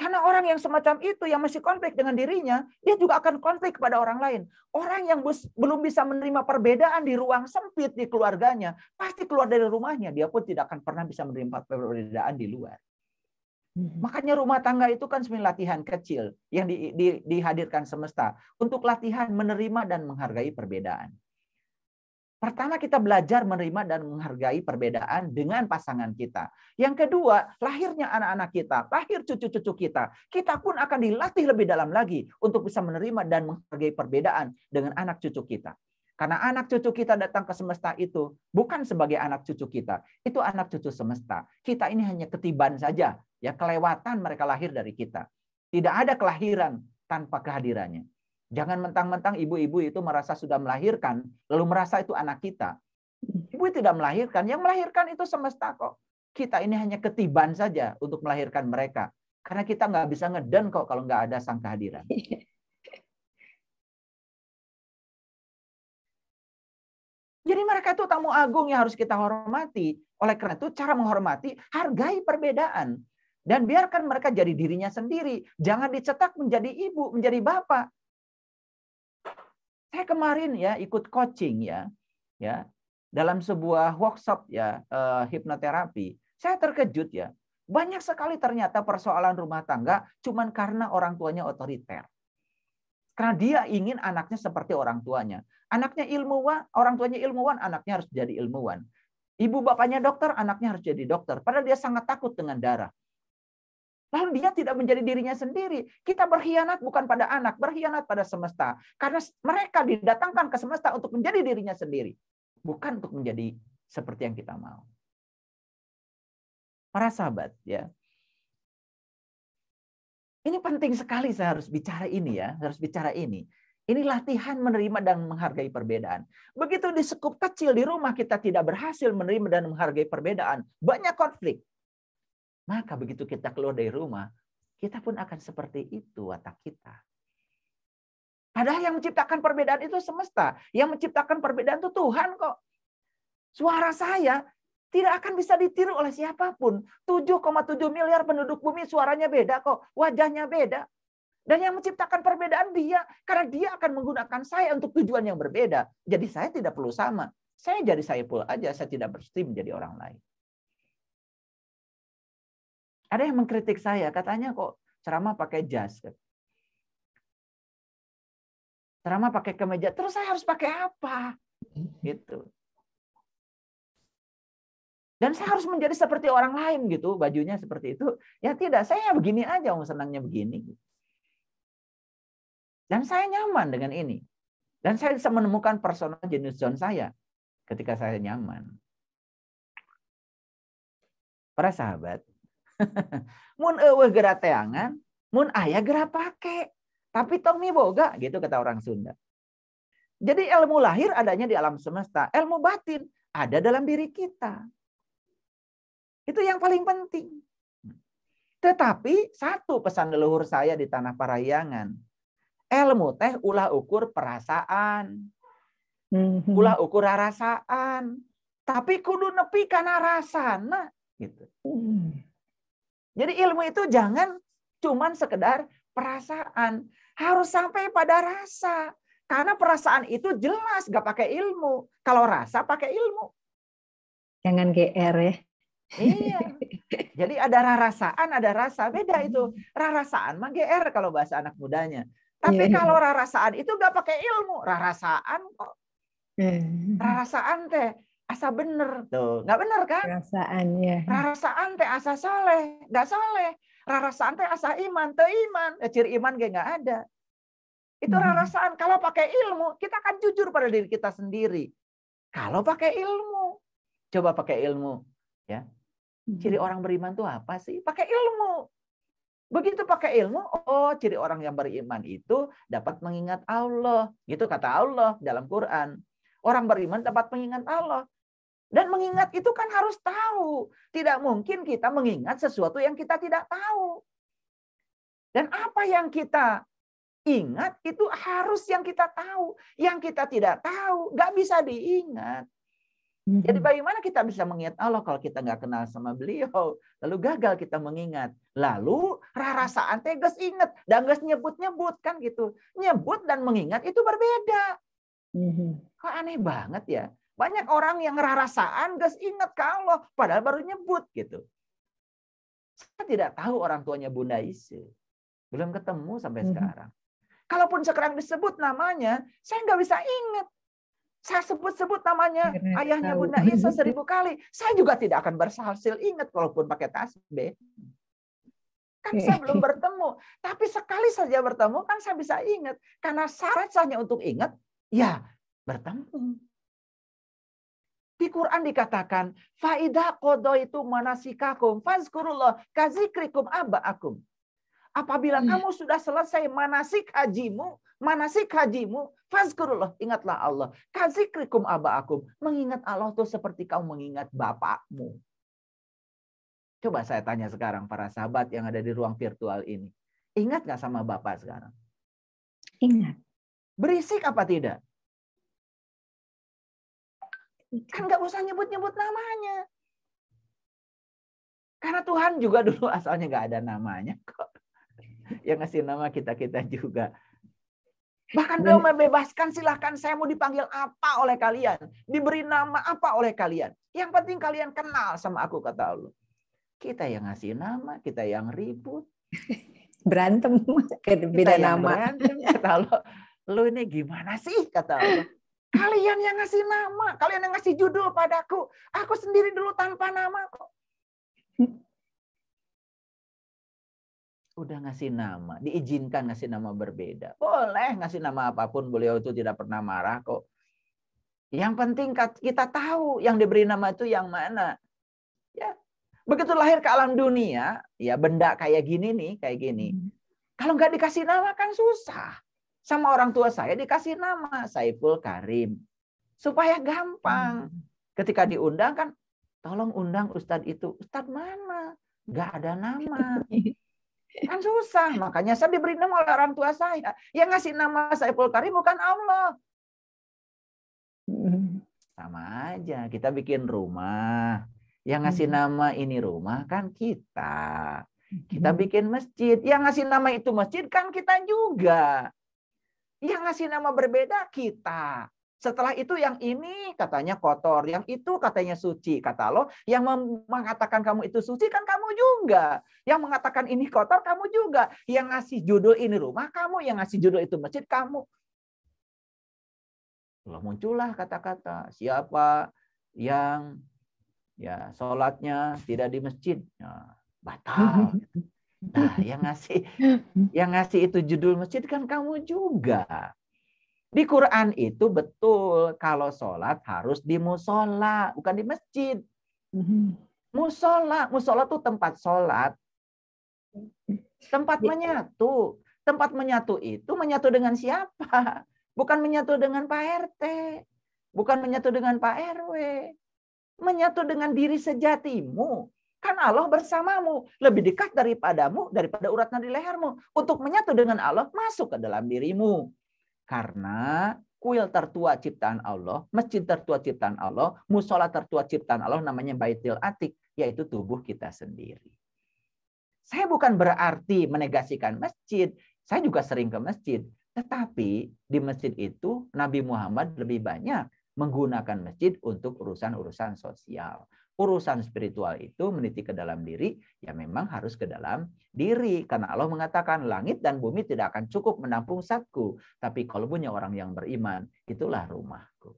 Karena orang yang semacam itu yang masih konflik dengan dirinya, dia juga akan konflik kepada orang lain. Orang yang belum bisa menerima perbedaan di ruang sempit di keluarganya, pasti keluar dari rumahnya, dia pun tidak akan pernah bisa menerima perbedaan di luar. Hmm. Makanya rumah tangga itu kan sebenarnya latihan kecil yang di, di, dihadirkan semesta untuk latihan menerima dan menghargai perbedaan. Pertama kita belajar menerima dan menghargai perbedaan dengan pasangan kita. Yang kedua, lahirnya anak-anak kita, lahir cucu-cucu kita. Kita pun akan dilatih lebih dalam lagi untuk bisa menerima dan menghargai perbedaan dengan anak cucu kita. Karena anak cucu kita datang ke semesta itu bukan sebagai anak cucu kita, itu anak cucu semesta. Kita ini hanya ketiban saja, ya kelewatan mereka lahir dari kita. Tidak ada kelahiran tanpa kehadirannya. Jangan mentang-mentang ibu-ibu itu merasa sudah melahirkan, lalu merasa itu anak kita. Ibu tidak melahirkan, yang melahirkan itu semesta kok. Kita ini hanya ketiban saja untuk melahirkan mereka. Karena kita nggak bisa ngeden kok kalau nggak ada sang kehadiran. Jadi mereka itu tamu agung yang harus kita hormati. Oleh karena itu cara menghormati, hargai perbedaan. Dan biarkan mereka jadi dirinya sendiri. Jangan dicetak menjadi ibu, menjadi bapak. Saya kemarin ya ikut coaching ya, ya dalam sebuah workshop ya uh, hipnoterapi. Saya terkejut ya. Banyak sekali ternyata persoalan rumah tangga cuman karena orang tuanya otoriter. Karena dia ingin anaknya seperti orang tuanya. Anaknya ilmuwan, orang tuanya ilmuwan, anaknya harus jadi ilmuwan. Ibu bapaknya dokter, anaknya harus jadi dokter. Padahal dia sangat takut dengan darah. Lalu dia tidak menjadi dirinya sendiri. Kita berkhianat bukan pada anak, berkhianat pada semesta. Karena mereka didatangkan ke semesta untuk menjadi dirinya sendiri. Bukan untuk menjadi seperti yang kita mau. Para sahabat, ya. Ini penting sekali saya harus bicara ini ya, harus bicara ini. Ini latihan menerima dan menghargai perbedaan. Begitu di sekup kecil di rumah kita tidak berhasil menerima dan menghargai perbedaan, banyak konflik. Maka begitu kita keluar dari rumah, kita pun akan seperti itu watak kita. Padahal yang menciptakan perbedaan itu semesta. Yang menciptakan perbedaan itu Tuhan kok. Suara saya tidak akan bisa ditiru oleh siapapun. 7,7 miliar penduduk bumi suaranya beda kok, wajahnya beda. Dan yang menciptakan perbedaan dia, karena dia akan menggunakan saya untuk tujuan yang berbeda. Jadi saya tidak perlu sama. Saya jadi saya pula aja, saya tidak berhenti menjadi orang lain. Ada yang mengkritik saya, katanya kok ceramah pakai jas. Ceramah pakai kemeja, terus saya harus pakai apa? Gitu. Dan saya harus menjadi seperti orang lain gitu, bajunya seperti itu. Ya tidak, saya begini aja, om senangnya begini. Dan saya nyaman dengan ini. Dan saya bisa menemukan personal jenis zone saya ketika saya nyaman. Para sahabat, mun eueuh gerak teangan, mun ayah gerak pake. Tapi tong boga, gitu kata orang Sunda. Jadi ilmu lahir adanya di alam semesta, ilmu batin ada dalam diri kita. Itu yang paling penting. Tetapi satu pesan leluhur saya di tanah Parayangan, ilmu teh ulah ukur perasaan, mhm. ulah ukur rasaan, tapi kudu nepi karena rasana gitu. Mhm. Jadi ilmu itu jangan cuman sekedar perasaan, harus sampai pada rasa. Karena perasaan itu jelas gak pakai ilmu. Kalau rasa pakai ilmu. Jangan GR ya. Iya. Jadi ada rasaan, ada rasa. Beda itu. Rasaan, mah GR kalau bahasa anak mudanya. Tapi iya, iya. kalau rasaan itu gak pakai ilmu. Rasaan kok. Eh. Rarasaan teh asa bener tuh nggak bener kan rasaannya perasaan ya. teh asa saleh nggak saleh rarasaan teh asa iman teh iman ya, eh, ciri iman gak nggak ada itu hmm. rarasaan kalau pakai ilmu kita akan jujur pada diri kita sendiri kalau pakai ilmu coba pakai ilmu ya mm-hmm. ciri orang beriman tuh apa sih pakai ilmu Begitu pakai ilmu, oh ciri orang yang beriman itu dapat mengingat Allah. Gitu kata Allah dalam Quran. Orang beriman dapat mengingat Allah. Dan mengingat itu kan harus tahu. Tidak mungkin kita mengingat sesuatu yang kita tidak tahu. Dan apa yang kita ingat itu harus yang kita tahu. Yang kita tidak tahu nggak bisa diingat. Mhm. Jadi bagaimana kita bisa mengingat Allah kalau kita nggak kenal sama beliau? Lalu gagal kita mengingat. Lalu rasa tegas ingat. Dan gak nyebut-nyebut kan gitu. Nyebut dan mengingat itu berbeda. Mhm. Kok aneh banget ya. Banyak orang yang ngerasaan, gas ingat ke Allah, padahal baru nyebut gitu. Saya tidak tahu orang tuanya Bunda Ise. Belum ketemu sampai mhm. sekarang. Kalaupun sekarang disebut namanya, saya nggak bisa inget Saya sebut-sebut namanya iya, ayahnya Bunda Isa seribu kali. Saya juga tidak akan berhasil ingat walaupun pakai tas b Kan saya belum bertemu. Tapi sekali saja bertemu kan saya bisa ingat. Karena syarat sahnya untuk ingat, ya bertemu. Di Quran dikatakan, faida kodo itu manasikakum, fazkurullah, kazikrikum abakum Apabila hmm. kamu sudah selesai manasik hajimu, manasik hajimu, fazkurullah, ingatlah Allah. Kazikrikum abakum mengingat Allah itu seperti kamu mengingat bapakmu. Coba saya tanya sekarang para sahabat yang ada di ruang virtual ini. Ingat nggak sama bapak sekarang? Ingat. Berisik apa tidak? Kan nggak usah nyebut-nyebut namanya. Karena Tuhan juga dulu asalnya nggak ada namanya kok. Yang ngasih nama kita-kita juga. Bahkan beliau membebaskan silahkan saya mau dipanggil apa oleh kalian. Diberi nama apa oleh kalian. Yang penting kalian kenal sama aku kata Allah. Kita yang ngasih nama, kita yang ribut. Berantem, beda kita nama. Berantem, kata Allah. Lu ini gimana sih kata Allah. Kalian yang ngasih nama, kalian yang ngasih judul padaku. Aku sendiri dulu tanpa nama kok. Udah ngasih nama, diizinkan ngasih nama berbeda. Boleh ngasih nama apapun, beliau itu tidak pernah marah kok. Yang penting kita tahu yang diberi nama itu yang mana. Ya, begitu lahir ke alam dunia, ya benda kayak gini nih, kayak gini. Hmm. Kalau nggak dikasih nama kan susah. Sama orang tua saya dikasih nama Saiful Karim. Supaya gampang. Hmm. Ketika diundang kan, tolong undang Ustadz itu. Ustadz mana? nggak ada nama. Kan susah. Makanya saya diberi nama oleh orang tua saya. Yang ngasih nama Saiful Karim bukan Allah. Hmm. Sama aja. Kita bikin rumah. Yang ngasih hmm. nama ini rumah kan kita. Kita bikin masjid. Yang ngasih nama itu masjid kan kita juga. Yang ngasih nama berbeda kita. Setelah itu yang ini katanya kotor, yang itu katanya suci. Kata lo, yang mengatakan kamu itu suci kan kamu juga. Yang mengatakan ini kotor kamu juga. Yang ngasih judul ini rumah kamu, yang ngasih judul itu masjid kamu. Lo muncullah kata-kata siapa yang ya sholatnya tidak di masjid, ya, batal. Nah, yang ngasih yang ngasih itu judul masjid kan kamu juga. Di Quran itu betul kalau sholat harus di musola, bukan di masjid. Mm-hmm. Musola, musola tuh tempat sholat, tempat ya. menyatu. Tempat menyatu itu menyatu dengan siapa? Bukan menyatu dengan Pak RT, bukan menyatu dengan Pak RW, menyatu dengan diri sejatimu Kan Allah bersamamu, lebih dekat daripadamu daripada urat nadi lehermu. Untuk menyatu dengan Allah masuk ke dalam dirimu. Karena kuil tertua ciptaan Allah, masjid tertua ciptaan Allah, musola tertua ciptaan Allah namanya Baitil Atik, yaitu tubuh kita sendiri. Saya bukan berarti menegasikan masjid, saya juga sering ke masjid, tetapi di masjid itu Nabi Muhammad lebih banyak menggunakan masjid untuk urusan-urusan sosial urusan spiritual itu meniti ke dalam diri, ya memang harus ke dalam diri. Karena Allah mengatakan langit dan bumi tidak akan cukup menampung satku. Tapi kalau punya orang yang beriman, itulah rumahku.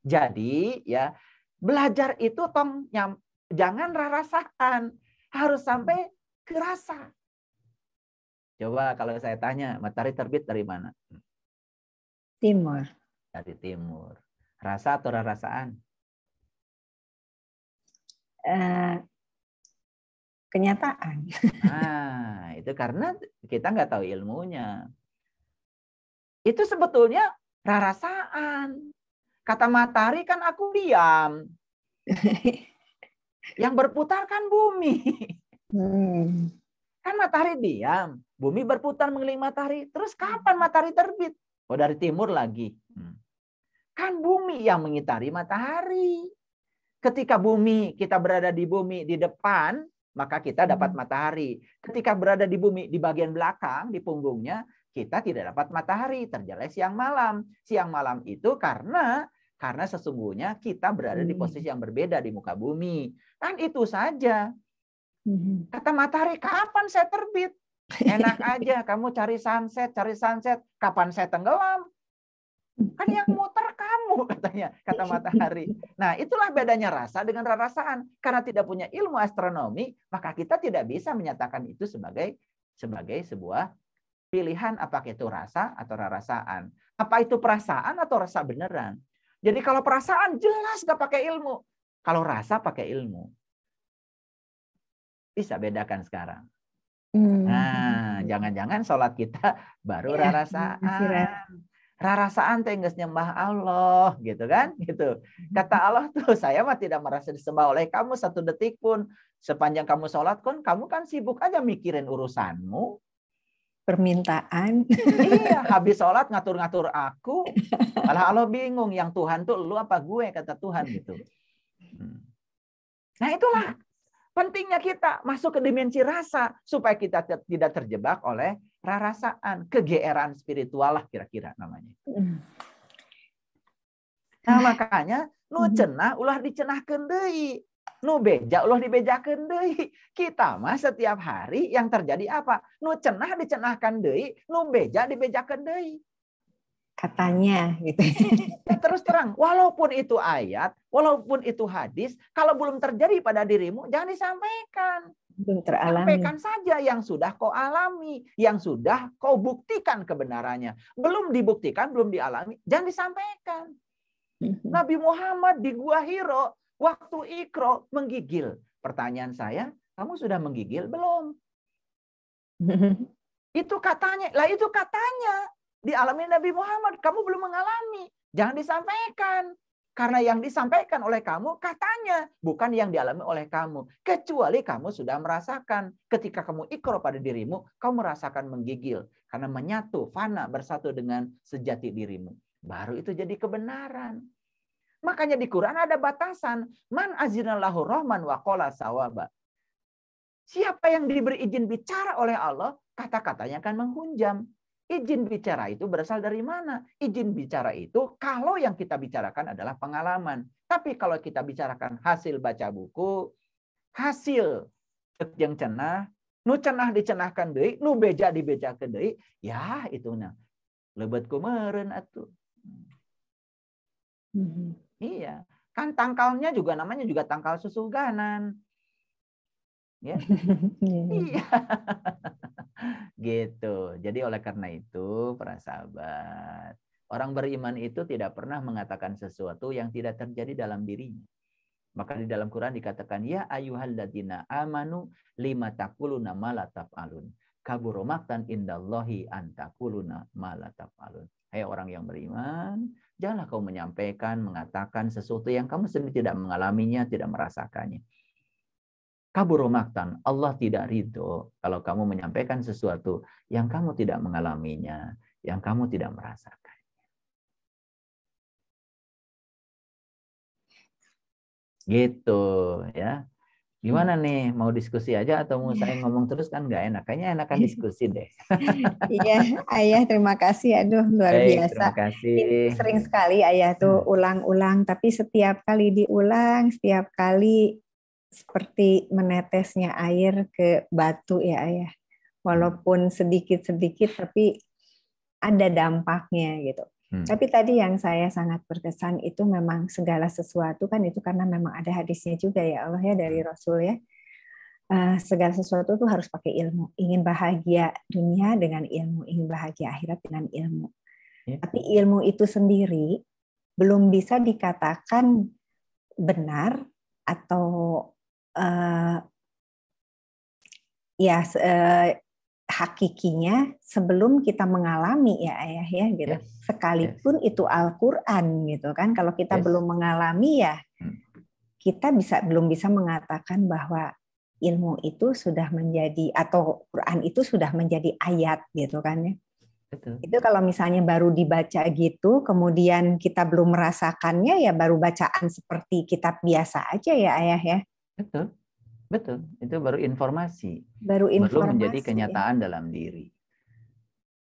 Jadi ya belajar itu tong nyam, jangan rarasaan. Harus sampai kerasa. Coba kalau saya tanya, matahari terbit dari mana? Timur. Dari timur. Rasa atau rarasaan? Eh, kenyataan. Nah, itu karena kita nggak tahu ilmunya. Itu sebetulnya rarasaan. Kata matahari kan aku diam. Yang berputar kan bumi. Hmm. Kan matahari diam, bumi berputar mengelilingi matahari. Terus kapan matahari terbit? Oh dari timur lagi. Hmm. Kan bumi yang mengitari matahari. Ketika bumi kita berada di bumi di depan, maka kita hmm. dapat matahari. Ketika berada di bumi di bagian belakang, di punggungnya, kita tidak dapat matahari, terjelas siang malam. Siang malam itu karena karena sesungguhnya kita berada di hmm. posisi yang berbeda di muka bumi. Kan itu saja. Hmm. Kata matahari, kapan saya terbit? Enak aja kamu cari sunset, cari sunset. Kapan saya tenggelam? Kan yang muter kamu katanya, kata matahari. Nah, itulah bedanya rasa dengan rasaan Karena tidak punya ilmu astronomi, maka kita tidak bisa menyatakan itu sebagai sebagai sebuah pilihan apakah itu rasa atau rasaan Apa itu perasaan atau rasa beneran? Jadi kalau perasaan jelas gak pakai ilmu. Kalau rasa pakai ilmu. Bisa bedakan sekarang. Hmm. Nah, jangan-jangan sholat kita baru ya, rarasaan rarasaan teh geus nyembah Allah gitu kan iya. gitu mm-hmm. kata Allah tuh saya mah tidak merasa disembah oleh kamu satu detik pun sepanjang kamu sholat pun kamu kan sibuk aja mikirin urusanmu permintaan iya habis sholat ngatur-ngatur aku malah Allah bingung yang Tuhan tuh lu apa gue kata Tuhan gitu hmm. nah itulah iya. pentingnya kita masuk ke dimensi rasa supaya kita tidak terjebak oleh prarasaan, kegeeran spiritual lah kira-kira namanya. Mm-hmm. Nah makanya nu mm-hmm. cenah ulah dicenahkeun deui. Nu beja ulah dibejakeun deui. Kita mah setiap hari yang terjadi apa? Nu cenah dicenahkan deui, nu beja dibejakeun deui. Katanya gitu. terus terang, walaupun itu ayat, walaupun itu hadis, kalau belum terjadi pada dirimu jangan disampaikan. Sampaikan saja yang sudah kau alami, yang sudah kau buktikan kebenarannya. Belum dibuktikan, belum dialami, jangan disampaikan. Mhm. Nabi Muhammad di Gua Hiro waktu ikro menggigil. Pertanyaan saya, kamu sudah menggigil belum? itu katanya, lah itu katanya dialami Nabi Muhammad. Kamu belum mengalami, jangan disampaikan. Karena yang disampaikan oleh kamu katanya, bukan yang dialami oleh kamu. Kecuali kamu sudah merasakan. Ketika kamu ikro pada dirimu, kamu merasakan menggigil. Karena menyatu, fana, bersatu dengan sejati dirimu. Baru itu jadi kebenaran. Makanya di Quran ada batasan. Man azinallahu rohman wa kola sawaba. Siapa yang diberi izin bicara oleh Allah, kata-katanya akan menghunjam. Izin bicara itu berasal dari mana? Izin bicara itu kalau yang kita bicarakan adalah pengalaman. Tapi kalau kita bicarakan hasil baca buku, hasil yang cenah, nu cenah dicenahkan deui, nu beja dibejakeun deui, ya ituna. Lebet kumeren nah atuh. Hmm. Iya. Kan tangkalnya juga namanya juga tangkal susuganan. Ya. iya. iya. iya. gitu. Jadi oleh karena itu, para sahabat, orang beriman itu tidak pernah mengatakan sesuatu yang tidak terjadi dalam dirinya. Maka di dalam Quran dikatakan, Ya ayuhalladina amanu lima takuluna malataf alun. kaburumaktan indallahi antakuluna malataf alun. Hai orang yang beriman, janganlah kau menyampaikan, mengatakan sesuatu yang kamu sendiri tidak mengalaminya, tidak merasakannya kabur maktan, Allah tidak ridho kalau kamu menyampaikan sesuatu yang kamu tidak mengalaminya, yang kamu tidak merasakan. Gitu ya. Gimana hmm. nih, mau diskusi aja atau mau saya ngomong terus kan nggak enak. Kayaknya enakan diskusi deh. iya, Ayah terima kasih. Aduh, luar Baik, biasa. Terima kasih. sering sekali Ayah tuh hmm. ulang-ulang, tapi setiap kali diulang, setiap kali seperti menetesnya air ke batu ya ayah. Walaupun hmm. sedikit-sedikit tapi ada dampaknya gitu. Hmm. Tapi tadi yang saya sangat berkesan itu memang segala sesuatu kan itu karena memang ada hadisnya juga ya Allah ya dari hmm. Rasul ya. Uh, segala sesuatu itu harus pakai ilmu. Ingin bahagia dunia dengan ilmu, ingin bahagia akhirat dengan ilmu. Ya. Tapi ilmu itu sendiri belum bisa dikatakan benar atau uh, ya uh, hakikinya sebelum kita mengalami ya ayah ya gitu. Yes. Ya, Sekalipun yes. Ya. itu Al-Qur'an gitu kan kalau kita yes. belum mengalami ya hmm. kita bisa belum bisa mengatakan bahwa ilmu itu sudah menjadi atau Quran itu sudah menjadi ayat gitu kan ya. Betul. Itu kalau misalnya baru dibaca gitu, kemudian kita belum merasakannya ya baru bacaan seperti kitab biasa aja ya ayah ya. Betul, betul. Itu baru informasi. Baru informasi. Baru menjadi ya. kenyataan dalam diri.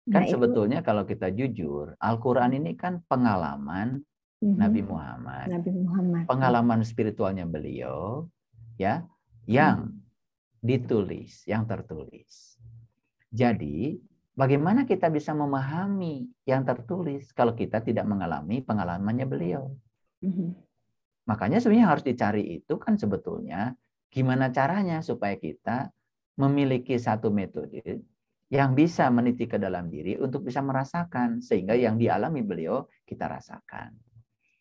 Nah, kan nah, sebetulnya itu... kalau kita jujur, Al-Quran ini kan pengalaman mm-hmm. Nabi Muhammad. Nabi Muhammad. Ya. Pengalaman spiritualnya beliau, ya, yang mm. ditulis, yang tertulis. Jadi bagaimana kita bisa memahami yang tertulis kalau kita tidak mengalami pengalamannya beliau? Mm-hmm. Makanya sebenarnya harus dicari itu kan sebetulnya gimana caranya supaya kita memiliki satu metode yang bisa meniti ke dalam diri untuk bisa merasakan sehingga yang dialami beliau kita rasakan.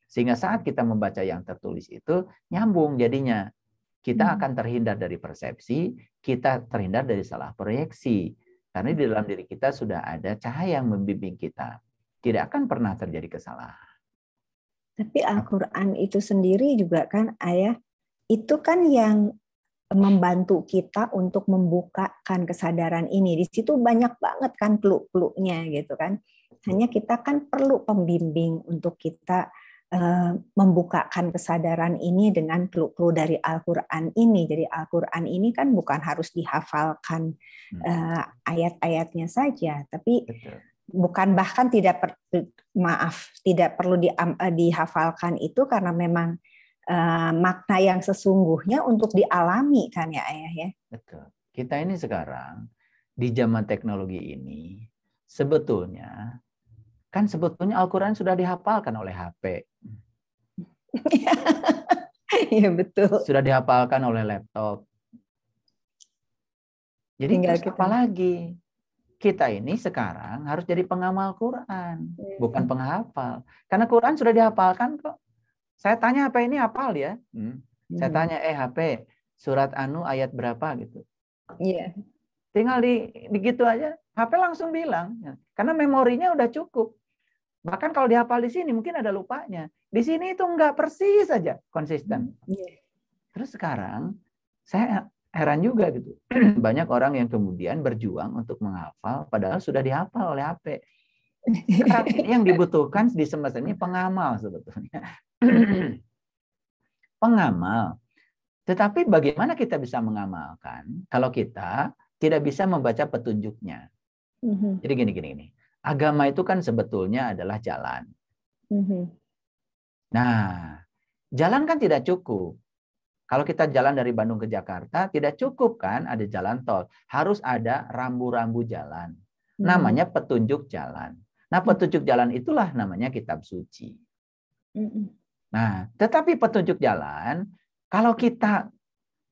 Sehingga saat kita membaca yang tertulis itu nyambung jadinya. Kita hmm. akan terhindar dari persepsi, kita terhindar dari salah proyeksi. Karena di dalam diri kita sudah ada cahaya yang membimbing kita. Tidak akan pernah terjadi kesalahan. Tapi Al-Quran itu sendiri juga kan ayah, itu kan yang membantu kita untuk membukakan kesadaran ini. Di situ banyak banget kan peluk-peluknya gitu kan. Hanya kita kan perlu pembimbing untuk kita uh, membukakan kesadaran ini dengan peluk-peluk dari Al-Quran ini. Jadi Al-Quran ini kan bukan harus dihafalkan uh, ayat-ayatnya saja, tapi bukan bahkan tidak per, maaf tidak perlu di, eh, dihafalkan itu karena memang uh, makna yang sesungguhnya untuk dialami kan ya ayah ya. Betul. Kita ini sekarang di zaman teknologi ini sebetulnya kan sebetulnya Al-Qur'an sudah dihafalkan oleh HP. Iya betul. Sudah dihafalkan oleh laptop. Jadi nggak kita apa lagi? kita ini sekarang harus jadi pengamal Quran, iya. bukan penghafal. Karena Quran sudah dihafalkan kok. Saya tanya apa ini hafal ya? Hmm. Hmm. Saya tanya eh HP surat Anu ayat berapa gitu. Iya. Yeah. Tinggal di, di gitu aja, HP langsung bilang. Ya. Karena memorinya udah cukup. Bahkan kalau dihafal di sini mungkin ada lupanya. Di sini itu enggak persis saja konsisten. Hmm, yeah. Terus sekarang saya heran juga gitu. Banyak orang yang kemudian berjuang untuk menghafal padahal sudah dihafal oleh HP. yang dibutuhkan di semester ini pengamal sebetulnya. pengamal. Tetapi bagaimana kita bisa mengamalkan kalau kita tidak bisa membaca petunjuknya? Mm-hmm. Jadi gini gini gini. Agama itu kan sebetulnya adalah jalan. Mm-hmm. Nah, jalan kan tidak cukup kalau kita jalan dari Bandung ke Jakarta, tidak cukup kan ada jalan tol. Harus ada rambu-rambu jalan. Hmm. Namanya petunjuk jalan. Nah, hmm. petunjuk jalan itulah namanya kitab suci. Hmm. Nah, tetapi petunjuk jalan, kalau kita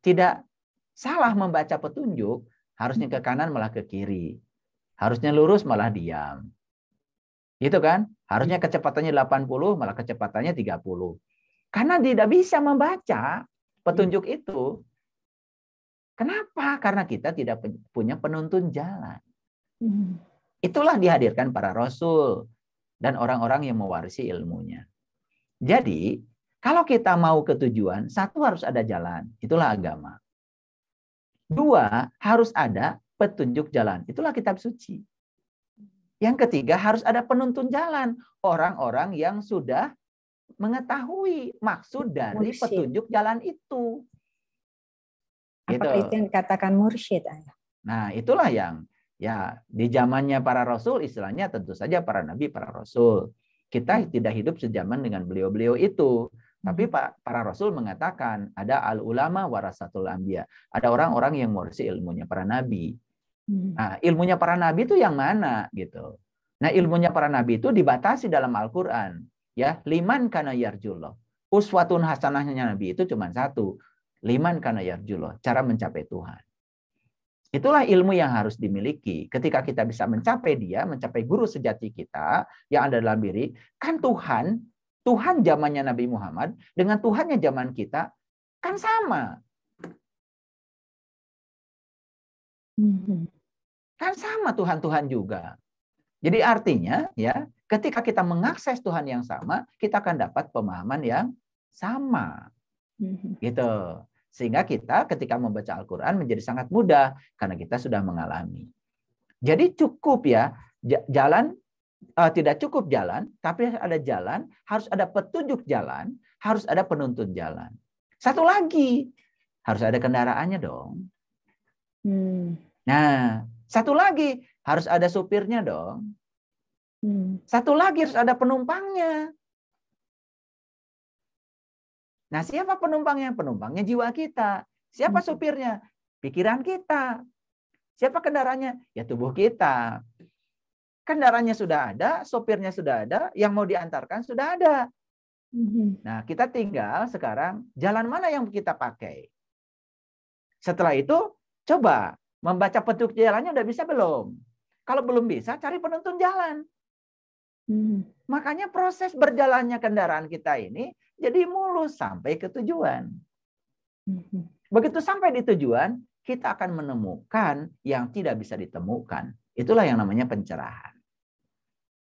tidak salah membaca petunjuk, harusnya ke kanan malah ke kiri. Harusnya lurus malah diam. gitu kan? Harusnya kecepatannya 80 malah kecepatannya 30. Karena tidak bisa membaca petunjuk itu. Kenapa? Karena kita tidak punya penuntun jalan. Hmm. Itulah dihadirkan para rasul dan orang-orang yang mewarisi ilmunya. Jadi, kalau kita mau ke tujuan, satu harus ada jalan, itulah agama. Dua, harus ada petunjuk jalan, itulah kitab suci. Yang ketiga, harus ada penuntun jalan, orang-orang yang sudah mengetahui maksud dari mursyid. petunjuk jalan itu. Apa gitu. itu yang dikatakan mursyid? Nah, itulah yang ya di zamannya para rasul istilahnya tentu saja para nabi, para rasul. Kita ya. tidak hidup sejaman dengan beliau-beliau itu. Tapi hmm. Pak para rasul mengatakan ada al ulama warasatul anbiya. Ada orang-orang yang mewarisi ilmunya para nabi. Hmm. Nah, ilmunya para nabi itu yang mana gitu. Nah, ilmunya para nabi itu dibatasi dalam Al-Qur'an. Ya, liman kana yarjullah. Uswatun hasanahnya Nabi itu cuma satu. Liman kana yarjullah, cara mencapai Tuhan. Itulah ilmu yang harus dimiliki. Ketika kita bisa mencapai dia, mencapai guru sejati kita yang ada dalam diri, kan Tuhan, Tuhan zamannya Nabi Muhammad dengan Tuhannya zaman kita kan sama. Hmm. Kan sama Tuhan-Tuhan juga. Jadi artinya ya, Ketika kita mengakses Tuhan yang sama, kita akan dapat pemahaman yang sama. Mm-hmm. Gitu. Sehingga kita ketika membaca Al-Qur'an menjadi sangat mudah karena kita sudah mengalami. Jadi cukup ya jalan uh, tidak cukup jalan, tapi ada jalan, harus ada petunjuk jalan, harus ada penuntun jalan. Satu lagi, harus ada kendaraannya dong. Hmm. Nah, satu lagi harus ada supirnya dong. Hmm, satu lagi harus ada penumpangnya. Nah, siapa penumpangnya? Penumpangnya jiwa kita. Siapa hmm. supirnya? Pikiran kita. Siapa kendaraannya? Ya tubuh kita. Kendaraannya sudah ada, sopirnya sudah ada, yang mau diantarkan sudah ada. Hmm. Nah, kita tinggal sekarang jalan mana yang kita pakai. Setelah itu, coba membaca petunjuk jalannya udah bisa belum? Kalau belum bisa, cari penuntun jalan. Hmm. Makanya proses berjalannya kendaraan kita ini jadi mulus sampai ke tujuan. Hmm. Begitu sampai di tujuan, kita akan menemukan yang tidak bisa ditemukan. Itulah yang namanya pencerahan.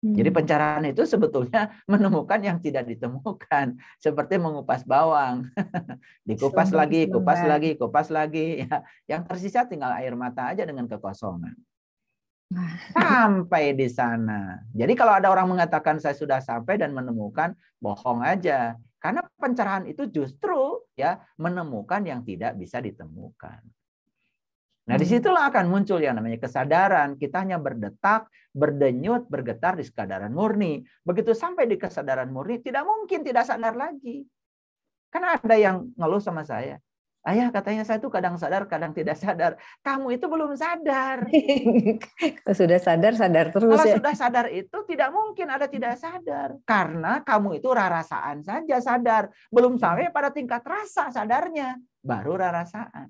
Hmm. Jadi pencerahan itu sebetulnya menemukan yang tidak ditemukan, seperti mengupas bawang, dikupas lagi, kupas lagi, kupas ya. lagi. Yang tersisa tinggal air mata aja dengan kekosongan. Nah. sampai di sana. Jadi kalau ada orang mengatakan saya sudah sampai dan menemukan, bohong aja. Karena pencerahan itu justru ya menemukan yang tidak bisa ditemukan. Nah, hmm. disitulah akan muncul yang namanya kesadaran. Kita hanya berdetak, berdenyut, bergetar di kesadaran murni. Begitu sampai di kesadaran murni, tidak mungkin tidak sadar lagi. Karena ada yang ngeluh sama saya. Ayah katanya saya itu kadang sadar, kadang tidak sadar. Kamu itu belum sadar. sudah sadar, sadar terus. Kalau ya. sudah sadar itu tidak mungkin ada tidak sadar. Karena kamu itu rarasaan saja sadar. Belum hmm. sampai pada tingkat rasa sadarnya. Baru rarasaan.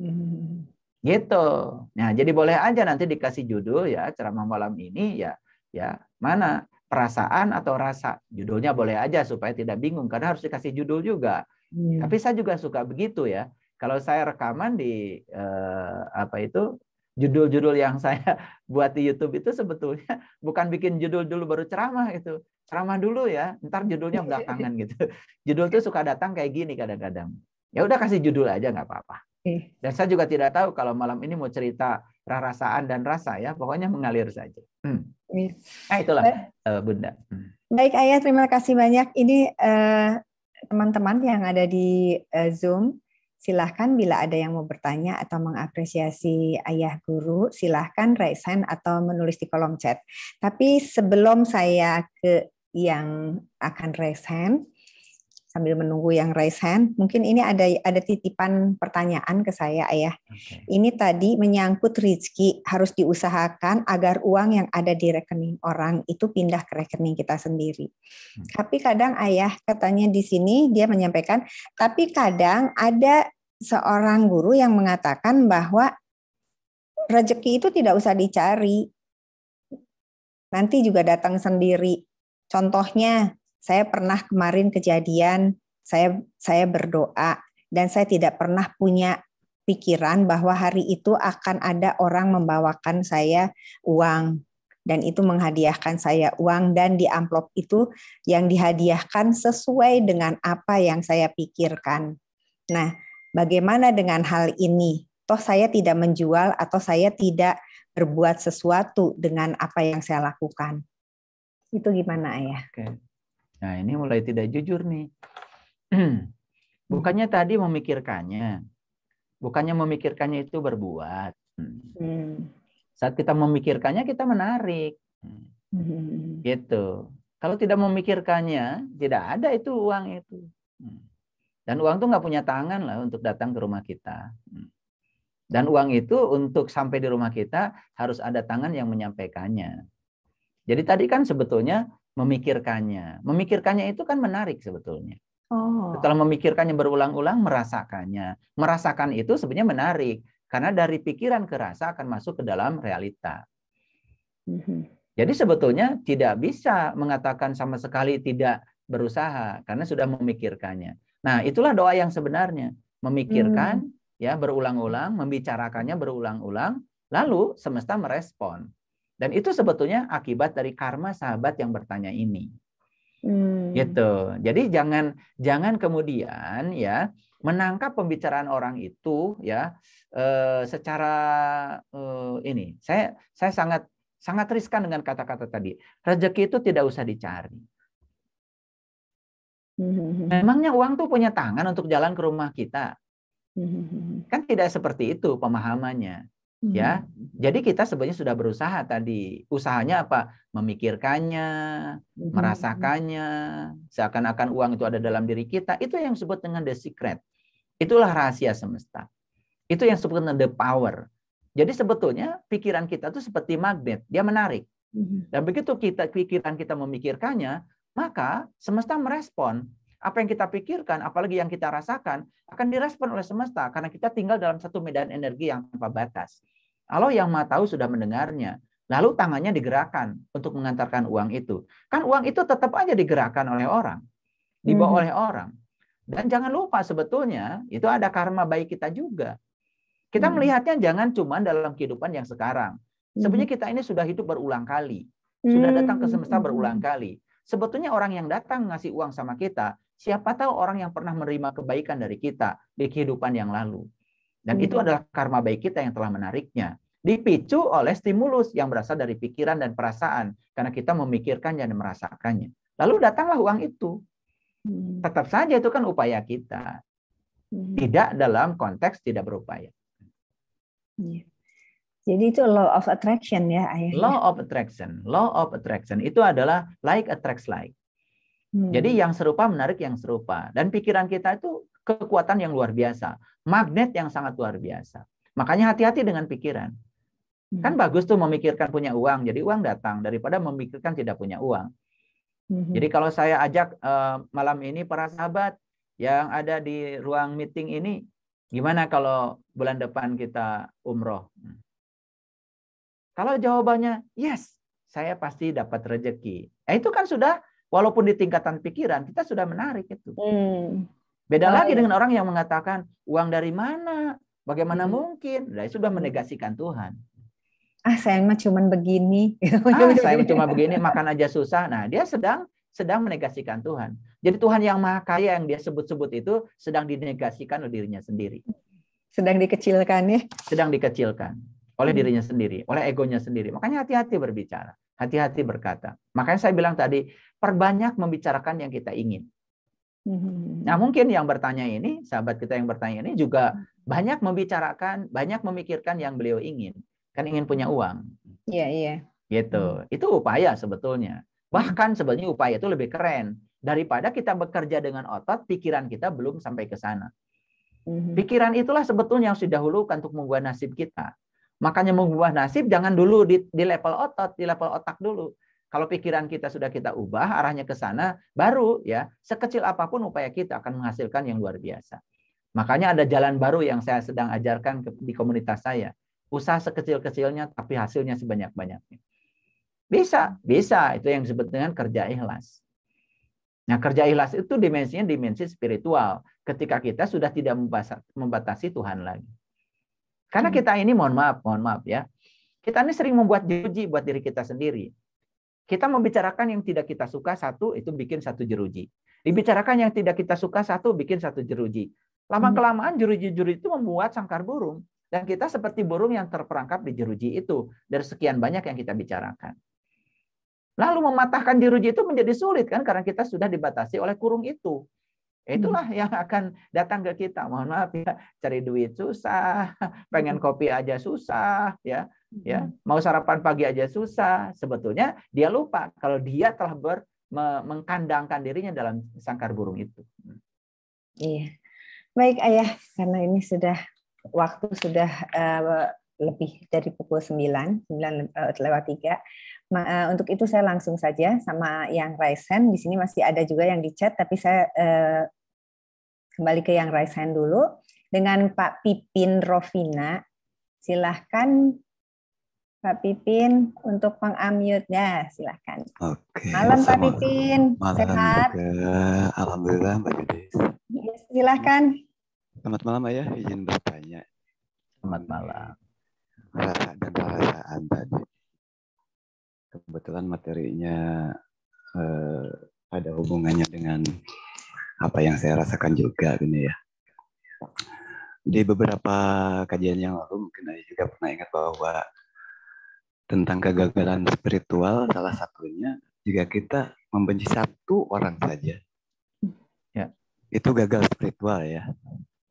Hmm. Gitu. Nah, jadi boleh aja nanti dikasih judul ya ceramah malam ini ya ya mana perasaan atau rasa. Judulnya boleh aja supaya tidak bingung karena harus dikasih judul juga Hmm. Tapi saya juga suka begitu ya. Kalau saya rekaman di eh, apa itu judul-judul yang saya buat di YouTube itu sebetulnya bukan bikin judul dulu baru ceramah gitu. Ceramah dulu ya, ntar judulnya belakangan gitu. Judul tuh suka datang kayak gini kadang-kadang. Ya udah kasih judul aja nggak apa-apa. Dan saya juga tidak tahu kalau malam ini mau cerita rasaan dan rasa ya, pokoknya mengalir saja. Hmm. Nah itulah eh, Bunda. Hmm. Baik Ayah, terima kasih banyak. Ini uh, teman-teman yang ada di eh, Zoom, silahkan bila ada yang mau bertanya atau mengapresiasi ayah guru, silahkan raise hand atau menulis di kolom chat. Tapi sebelum saya ke yang akan raise hand, sambil menunggu yang raise hand, mungkin ini ada ada titipan pertanyaan ke saya ayah. Okay. Ini tadi menyangkut rezeki harus diusahakan agar uang yang ada di rekening orang itu pindah ke rekening kita sendiri. Hmm. Tapi kadang ayah katanya di sini dia menyampaikan, tapi kadang ada seorang guru yang mengatakan bahwa rezeki itu tidak usah dicari, nanti juga datang sendiri. Contohnya saya pernah kemarin kejadian saya saya berdoa dan saya tidak pernah punya pikiran bahwa hari itu akan ada orang membawakan saya uang dan itu menghadiahkan saya uang dan di amplop itu yang dihadiahkan sesuai dengan apa yang saya pikirkan. Nah, bagaimana dengan hal ini? Toh saya tidak menjual atau saya tidak berbuat sesuatu dengan apa yang saya lakukan. Itu gimana, Ayah? Okay. Nah, ini mulai tidak jujur nih. Bukannya tadi memikirkannya. Bukannya memikirkannya itu berbuat. Hmm. Saat kita memikirkannya, kita menarik. Hmm. Gitu. Kalau tidak memikirkannya, tidak ada itu uang itu. Dan uang itu nggak punya tangan lah untuk datang ke rumah kita. Dan uang itu untuk sampai di rumah kita harus ada tangan yang menyampaikannya. Jadi tadi kan sebetulnya memikirkannya. Memikirkannya itu kan menarik sebetulnya. Oh. Setelah memikirkannya berulang-ulang, merasakannya. Merasakan itu sebenarnya menarik karena dari pikiran ke rasa akan masuk ke dalam realita. Mm-hmm. Jadi sebetulnya tidak bisa mengatakan sama sekali tidak berusaha karena sudah memikirkannya. Nah, itulah doa yang sebenarnya, memikirkan hmm. ya berulang-ulang, membicarakannya berulang-ulang, lalu semesta merespon. Dan itu sebetulnya akibat dari karma sahabat yang bertanya ini. Hmm. Gitu. Jadi jangan jangan kemudian ya menangkap pembicaraan orang itu ya eh, secara eh, ini. Saya saya sangat sangat riskan dengan kata-kata tadi. Rezeki itu tidak usah dicari. Hmm. Memangnya uang tuh punya tangan untuk jalan ke rumah kita? Hmm. Kan tidak seperti itu pemahamannya ya. Hmm. Jadi kita sebenarnya sudah berusaha tadi. Usahanya apa? Memikirkannya, hmm. merasakannya, seakan-akan uang itu ada dalam diri kita. Itu yang disebut dengan the secret. Itulah rahasia semesta. Itu yang disebut dengan the power. Jadi sebetulnya pikiran kita itu seperti magnet, dia menarik. Hmm. Dan begitu kita pikiran kita memikirkannya, maka semesta merespon apa yang kita pikirkan, apalagi yang kita rasakan, akan direspon oleh semesta karena kita tinggal dalam satu medan energi yang tanpa batas. Allah yang maha tahu sudah mendengarnya. Lalu tangannya digerakkan untuk mengantarkan uang itu. Kan uang itu tetap aja digerakkan oleh orang. Dibawa hmm. oleh orang. Dan jangan lupa sebetulnya itu ada karma baik kita juga. Kita hmm. melihatnya jangan cuma dalam kehidupan yang sekarang. Mhm. Sebenarnya kita ini sudah hidup berulang kali. Sudah hmm, datang ke semesta mhm. berulang kali. Sebetulnya orang yang datang ngasih uang sama kita, siapa tahu orang yang pernah menerima kebaikan dari kita di kehidupan yang lalu. Dan itu hmm. adalah karma baik kita yang telah menariknya. Dipicu oleh stimulus yang berasal dari pikiran dan perasaan. Karena kita memikirkannya dan merasakannya. Lalu datanglah uang itu. Hmm. Tetap saja itu kan upaya kita. Hmm. Tidak dalam konteks tidak berupaya. Iya. Jadi itu law of attraction ya akhirnya. Law of attraction. Law of attraction itu adalah like attracts like. Jadi yang serupa menarik yang serupa. Dan pikiran kita itu kekuatan yang luar biasa, magnet yang sangat luar biasa. Makanya hati-hati dengan pikiran. Hmm. Kan bagus tuh memikirkan punya uang, jadi uang datang daripada memikirkan tidak punya uang. Hmm. Jadi kalau saya ajak uh, malam ini para sahabat yang ada di ruang meeting ini, gimana kalau bulan depan kita umroh? Kalau jawabannya yes, saya pasti dapat rezeki. Eh itu kan sudah walaupun di tingkatan pikiran kita sudah menarik itu. Hmm. Beda lagi dengan orang yang mengatakan uang dari mana, bagaimana hmm. mungkin? Nah, sudah menegasikan Tuhan. Ah, saya mah cuma begini. ah, saya cuma begini, makan aja susah. Nah, dia sedang sedang menegasikan Tuhan. Jadi Tuhan yang maha kaya yang dia sebut-sebut itu sedang dinegasikan oleh dirinya sendiri. Sedang dikecilkan ya? Sedang dikecilkan oleh hmm. dirinya sendiri, oleh egonya sendiri. Makanya hati-hati berbicara, hati-hati berkata. Makanya saya bilang tadi, perbanyak membicarakan yang kita ingin. Hmm. Nah, hmm. mungkin yang bertanya ini, sahabat kita yang bertanya ini juga hmm. banyak membicarakan, banyak memikirkan yang beliau ingin. Kan ingin punya uang. Iya, iya. Gitu. Itu upaya sebetulnya. Bahkan sebetulnya upaya itu lebih keren daripada kita bekerja dengan otot, pikiran kita belum sampai ke sana. Pikiran itulah sebetulnya yang sudah didahulukan untuk mengubah nasib kita. Makanya mengubah nasib jangan dulu di, di level otot, di level otak dulu. Kalau pikiran kita sudah kita ubah arahnya ke sana, baru ya sekecil apapun upaya kita akan menghasilkan yang luar biasa. Makanya ada jalan baru yang saya sedang ajarkan di komunitas saya. Usaha sekecil-kecilnya tapi hasilnya sebanyak-banyaknya. Bisa, bisa. Itu yang disebut dengan kerja ikhlas. Nah, kerja ikhlas itu dimensinya dimensi spiritual. Ketika kita sudah tidak membatasi Tuhan lagi. Karena hmm. kita ini, mohon maaf, mohon maaf ya. Kita ini sering membuat janji buat diri kita sendiri. Kita membicarakan yang tidak kita suka satu itu bikin satu jeruji. Dibicarakan yang tidak kita suka satu bikin satu jeruji. Lama kelamaan jeruji-jeruji itu membuat sangkar burung dan kita seperti burung yang terperangkap di jeruji itu dari sekian banyak yang kita bicarakan. Lalu mematahkan jeruji itu menjadi sulit kan karena kita sudah dibatasi oleh kurung itu. Itulah yang akan datang ke kita. Mohon maaf ya, cari duit susah, pengen kopi aja susah, ya ya mm-hmm. mau sarapan pagi aja susah sebetulnya dia lupa kalau dia telah ber mengkandangkan dirinya dalam sangkar burung itu iya baik ayah karena ini sudah waktu sudah uh, lebih dari pukul 9, 9 eh, lewat 3. Ma, eh, untuk itu saya langsung saja sama yang raise hand. Di sini masih ada juga yang di chat, tapi saya uh, kembali ke yang raise hand dulu. Dengan Pak Pipin Rovina, silahkan Pak Pipin untuk pengamute ya silahkan. Oke. Malam Pak Pipin, malam sehat. Juga. Alhamdulillah Mbak Gadis. silahkan. Selamat malam Ayah, izin bertanya. Selamat malam. Rasa dan perasaan tadi. Kebetulan materinya eh, ada hubungannya dengan apa yang saya rasakan juga ini ya. Di beberapa kajian yang lalu mungkin saya juga pernah ingat bahwa tentang kegagalan spiritual salah satunya jika kita membenci satu orang saja ya itu gagal spiritual ya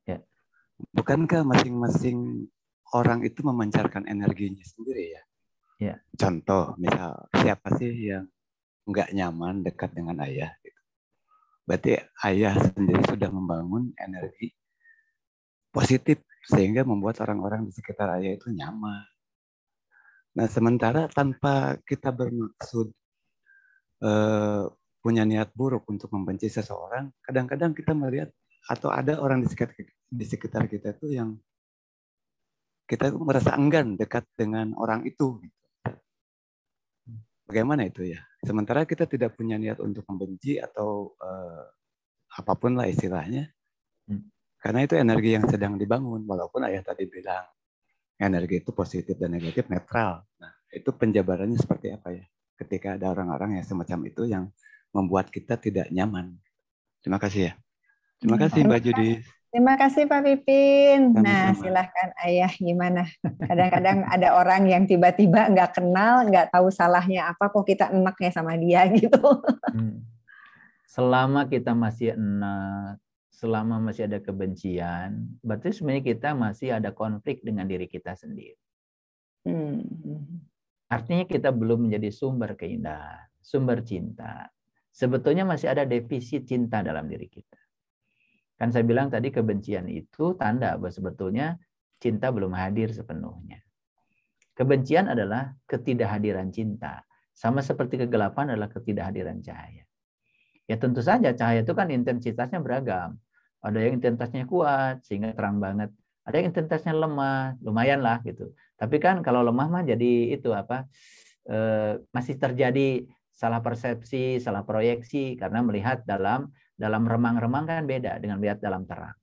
ya bukankah masing-masing orang itu memancarkan energinya sendiri ya ya contoh misal siapa sih yang nggak nyaman dekat dengan ayah gitu? berarti ayah sendiri sudah membangun energi positif sehingga membuat orang-orang di sekitar ayah itu nyaman Nah, sementara tanpa kita bermaksud eh, punya niat buruk untuk membenci seseorang, kadang-kadang kita melihat atau ada orang di sekitar, di sekitar kita itu yang kita merasa enggan dekat dengan orang itu. Gitu. Bagaimana itu ya? Sementara kita tidak punya niat untuk membenci atau eh, apapun lah istilahnya, hmm. karena itu energi yang sedang dibangun. Walaupun ayah tadi bilang energi itu positif dan negatif netral. Nah, itu penjabarannya seperti apa ya? Ketika ada orang-orang yang semacam itu yang membuat kita tidak nyaman. Terima kasih ya. Terima hmm, kasih Mbak Judi. Terima kasih Pak Pipin. Sama-sama. Nah, silahkan Ayah gimana? Kadang-kadang ada orang yang tiba-tiba nggak kenal, nggak tahu salahnya apa, kok kita enaknya sama dia gitu. Hmm. Selama kita masih enak, selama masih ada kebencian, berarti sebenarnya kita masih ada konflik dengan diri kita sendiri. Hmm. Artinya kita belum menjadi sumber keindahan, sumber cinta. Sebetulnya masih ada defisit cinta dalam diri kita. Kan saya bilang tadi kebencian itu tanda bahwa sebetulnya cinta belum hadir sepenuhnya. Kebencian adalah ketidakhadiran cinta. Sama seperti kegelapan adalah ketidakhadiran cahaya. Ya tentu saja cahaya itu kan intensitasnya beragam. Ada yang intensitasnya kuat sehingga terang banget. Ada yang intensitasnya lemah, lumayan lah gitu. Tapi kan kalau lemah mah jadi itu apa? E, masih terjadi salah persepsi, salah proyeksi karena melihat dalam dalam remang-remang kan beda dengan melihat dalam terang.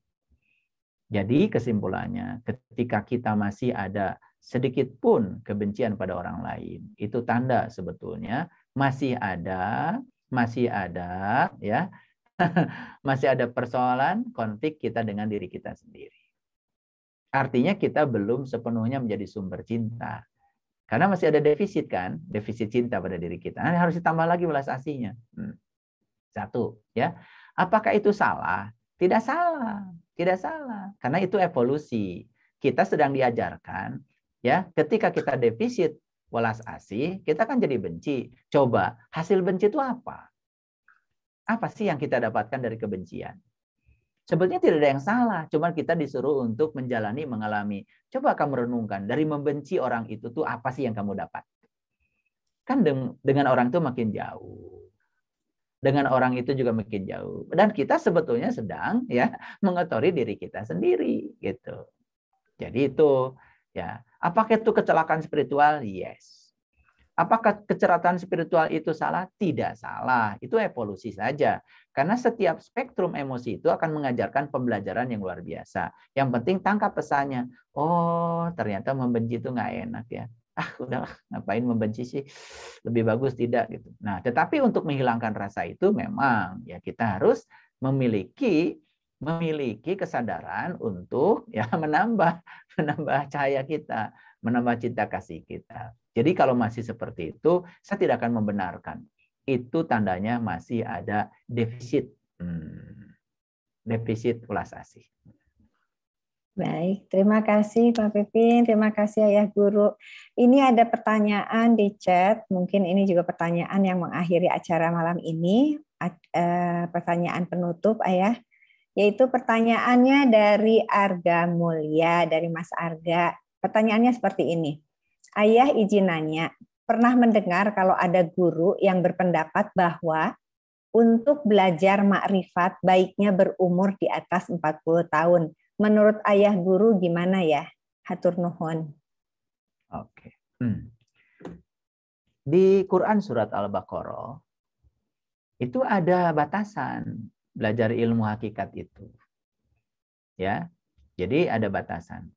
Jadi kesimpulannya, ketika kita masih ada sedikit pun kebencian pada orang lain, itu tanda sebetulnya masih ada masih ada ya masih ada persoalan konflik kita dengan diri kita sendiri. Artinya kita belum sepenuhnya menjadi sumber cinta. Karena masih ada defisit kan, defisit cinta pada diri kita. Nah, harus ditambah lagi belas asinya. Hmm. Satu, ya. Apakah itu salah? Tidak salah, tidak salah. Karena itu evolusi. Kita sedang diajarkan, ya. Ketika kita defisit welas asih, kita kan jadi benci. Coba, hasil benci itu apa? Apa sih yang kita dapatkan dari kebencian? Sebetulnya tidak ada yang salah, cuman kita disuruh untuk menjalani, mengalami. Coba kamu renungkan, dari membenci orang itu tuh apa sih yang kamu dapat? Kan dengan orang itu makin jauh. Dengan orang itu juga makin jauh. Dan kita sebetulnya sedang ya mengotori diri kita sendiri gitu. Jadi itu Ya. Apakah itu kecelakaan spiritual? Yes. Apakah kecelakaan spiritual itu salah? Tidak salah. Itu evolusi saja. Karena setiap spektrum emosi itu akan mengajarkan pembelajaran yang luar biasa. Yang penting tangkap pesannya. Oh, ternyata membenci itu nggak enak ya. Ah, udahlah, ngapain membenci sih? Lebih bagus tidak gitu. Nah, tetapi untuk menghilangkan rasa itu memang ya kita harus memiliki memiliki kesadaran untuk ya menambah menambah cahaya kita, menambah cinta kasih kita. Jadi kalau masih seperti itu, saya tidak akan membenarkan. Itu tandanya masih ada defisit hmm, defisit ulas asih. Baik, terima kasih Pak Pipin, terima kasih Ayah Guru. Ini ada pertanyaan di chat, mungkin ini juga pertanyaan yang mengakhiri acara malam ini. Eh, pertanyaan penutup Ayah yaitu pertanyaannya dari Arga Mulia, dari Mas Arga. Pertanyaannya seperti ini. Ayah izin nanya, pernah mendengar kalau ada guru yang berpendapat bahwa untuk belajar makrifat baiknya berumur di atas 40 tahun. Menurut ayah guru gimana ya? Hatur Nuhon? Oke. Hmm. Di Quran surat Al-Baqarah itu ada batasan belajar ilmu hakikat itu. Ya. Jadi ada batasan.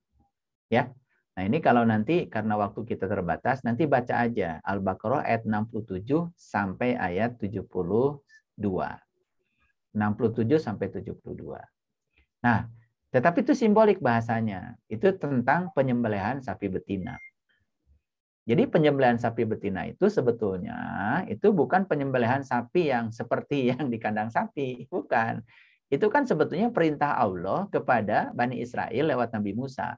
Ya. Nah, ini kalau nanti karena waktu kita terbatas, nanti baca aja Al-Baqarah ayat 67 sampai ayat 72. 67 sampai 72. Nah, tetapi itu simbolik bahasanya. Itu tentang penyembelihan sapi betina. Jadi hmm. penyembelihan sapi betina itu sebetulnya itu bukan penyembelihan sapi yang seperti yang di kandang sapi, bukan. Itu kan sebetulnya perintah Allah kepada Bani Israel lewat Nabi Musa.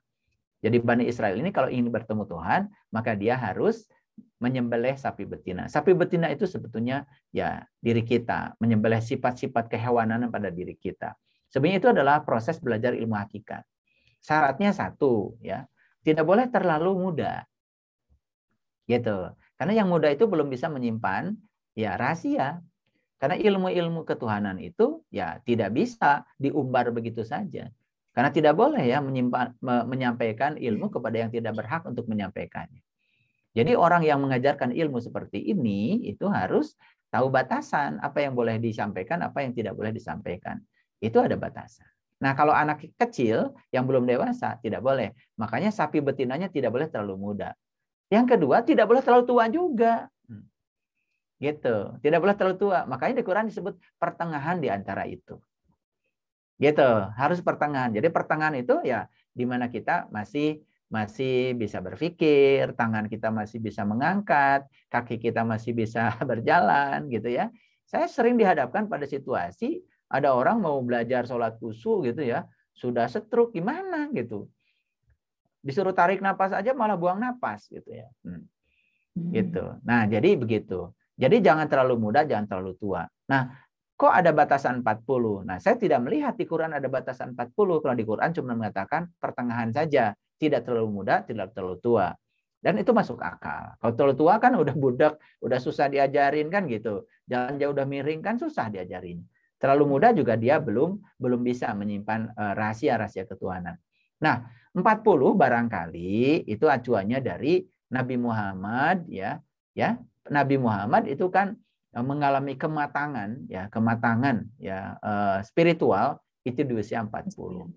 Jadi Bani Israel ini kalau ingin bertemu Tuhan, maka dia harus menyembelih sapi betina. Sapi betina itu sebetulnya ya diri kita, menyembelih sifat-sifat kehewanan pada diri kita. Sebenarnya itu adalah proses belajar ilmu hakikat. Syaratnya satu, ya. Tidak boleh terlalu muda Gitu. Karena yang muda itu belum bisa menyimpan ya rahasia. Karena ilmu-ilmu ketuhanan itu ya tidak bisa diumbar begitu saja. Karena tidak boleh ya menyimpan, me, menyampaikan ilmu kepada yang tidak berhak untuk menyampaikannya. Jadi orang yang mengajarkan ilmu seperti ini itu harus tahu batasan apa yang boleh disampaikan, apa yang tidak boleh disampaikan. Itu ada batasan. Nah, kalau anak kecil yang belum dewasa tidak boleh. Makanya sapi betinanya tidak boleh terlalu muda. Yang kedua, tidak boleh terlalu tua juga. Hmm. Gitu. Tidak boleh terlalu tua. Makanya di Quran disebut pertengahan di antara itu. Gitu. Harus pertengahan. Jadi pertengahan itu ya di mana kita masih masih bisa berpikir, tangan kita masih bisa mengangkat, kaki kita masih bisa berjalan gitu ya. Saya sering dihadapkan pada situasi ada orang mau belajar sholat kusu gitu ya, sudah setruk gimana gitu disuruh tarik nafas aja malah buang nafas gitu ya. Hmm. Gitu. Nah, jadi begitu. Jadi jangan terlalu muda, jangan terlalu tua. Nah, kok ada batasan 40? Nah, saya tidak melihat di Quran ada batasan 40. Kalau di Quran cuma mengatakan pertengahan saja, tidak terlalu muda, tidak terlalu tua. Dan itu masuk akal. Kalau terlalu tua kan udah budak, udah susah diajarin kan gitu. Jalan jauh udah miring kan susah diajarin. Terlalu muda juga dia belum belum bisa menyimpan eh, rahasia-rahasia ketuhanan. Nah, 40 barangkali itu acuannya dari Nabi Muhammad ya ya Nabi Muhammad itu kan e, mengalami kematangan ya kematangan ya e, spiritual itu di usia 40. puluh.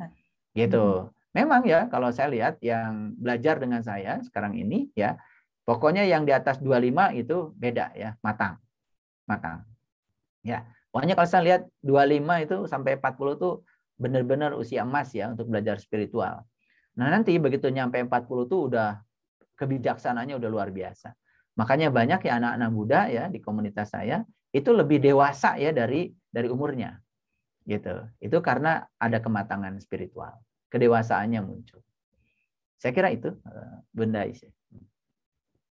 Gitu. Hmm. Memang ya kalau saya lihat yang belajar dengan saya sekarang ini ya pokoknya yang di atas 25 itu beda ya matang. Matang. Ya. Pokoknya kalau saya lihat 25 itu sampai 40 itu benar-benar usia emas ya untuk belajar spiritual. Nah, nanti begitu nyampe 40 tuh udah kebijaksanaannya udah luar biasa. Makanya banyak ya anak-anak muda ya di komunitas saya itu lebih dewasa ya dari dari umurnya. Gitu. Itu karena ada kematangan spiritual, kedewasaannya muncul. Saya kira itu eh, Bunda Isya.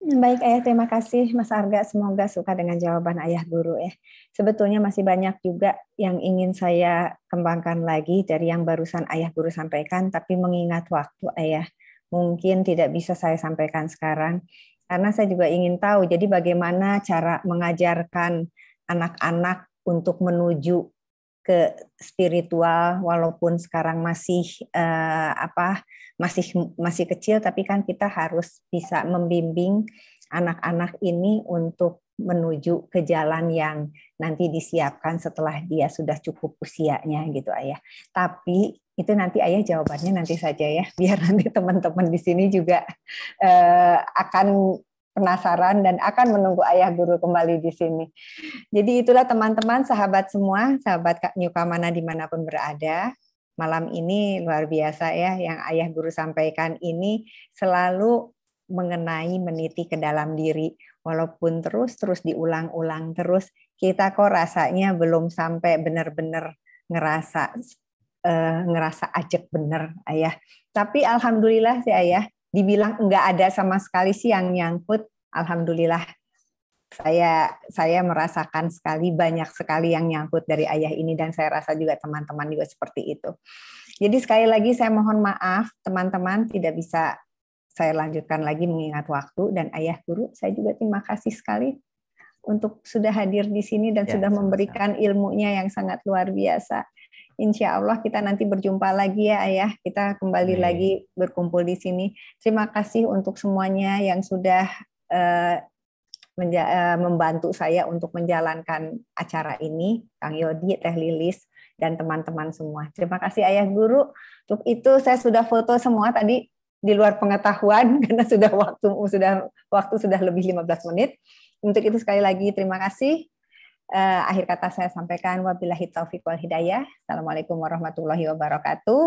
Baik Ayah, terima kasih Mas Arga. Semoga suka dengan jawaban Ayah Guru ya. Sebetulnya masih banyak juga yang ingin saya kembangkan lagi dari yang barusan Ayah Guru sampaikan, tapi mengingat waktu Ayah, mungkin tidak bisa saya sampaikan sekarang. Karena saya juga ingin tahu, jadi bagaimana cara mengajarkan anak-anak untuk menuju ke spiritual walaupun sekarang masih eh, apa masih masih kecil tapi kan kita harus bisa membimbing anak-anak ini untuk menuju ke jalan yang nanti disiapkan setelah dia sudah cukup usianya gitu ayah. Tapi itu nanti ayah jawabannya nanti saja ya biar nanti teman-teman di sini juga eh, akan penasaran dan akan menunggu ayah guru kembali di sini. Jadi itulah teman-teman, sahabat semua, sahabat Kak mana dimanapun berada malam ini luar biasa ya yang ayah guru sampaikan ini selalu mengenai meniti ke dalam diri walaupun terus terus diulang-ulang terus kita kok rasanya belum sampai benar-benar ngerasa eh, ngerasa ajek bener ayah tapi alhamdulillah sih ayah dibilang nggak ada sama sekali sih yang nyangkut alhamdulillah saya saya merasakan sekali banyak sekali yang nyangkut dari ayah ini dan saya rasa juga teman-teman juga seperti itu. Jadi sekali lagi saya mohon maaf teman-teman tidak bisa saya lanjutkan lagi mengingat waktu dan ayah guru saya juga terima kasih sekali untuk sudah hadir di sini dan ya, sudah memberikan ilmunya yang sangat luar biasa. Insya Allah kita nanti berjumpa lagi ya ayah. Kita kembali Amin. lagi berkumpul di sini. Terima kasih untuk semuanya yang sudah eh, Eh, membantu saya untuk menjalankan acara ini, Kang Yodi, Teh Lilis, dan teman-teman semua. Terima kasih Ayah Guru. Untuk itu saya sudah foto semua tadi di luar pengetahuan karena sudah waktu sudah waktu sudah lebih 15 menit. Untuk itu sekali lagi terima kasih. Eh, akhir kata saya sampaikan wabillahi taufiq wal hidayah. Assalamualaikum warahmatullahi wabarakatuh.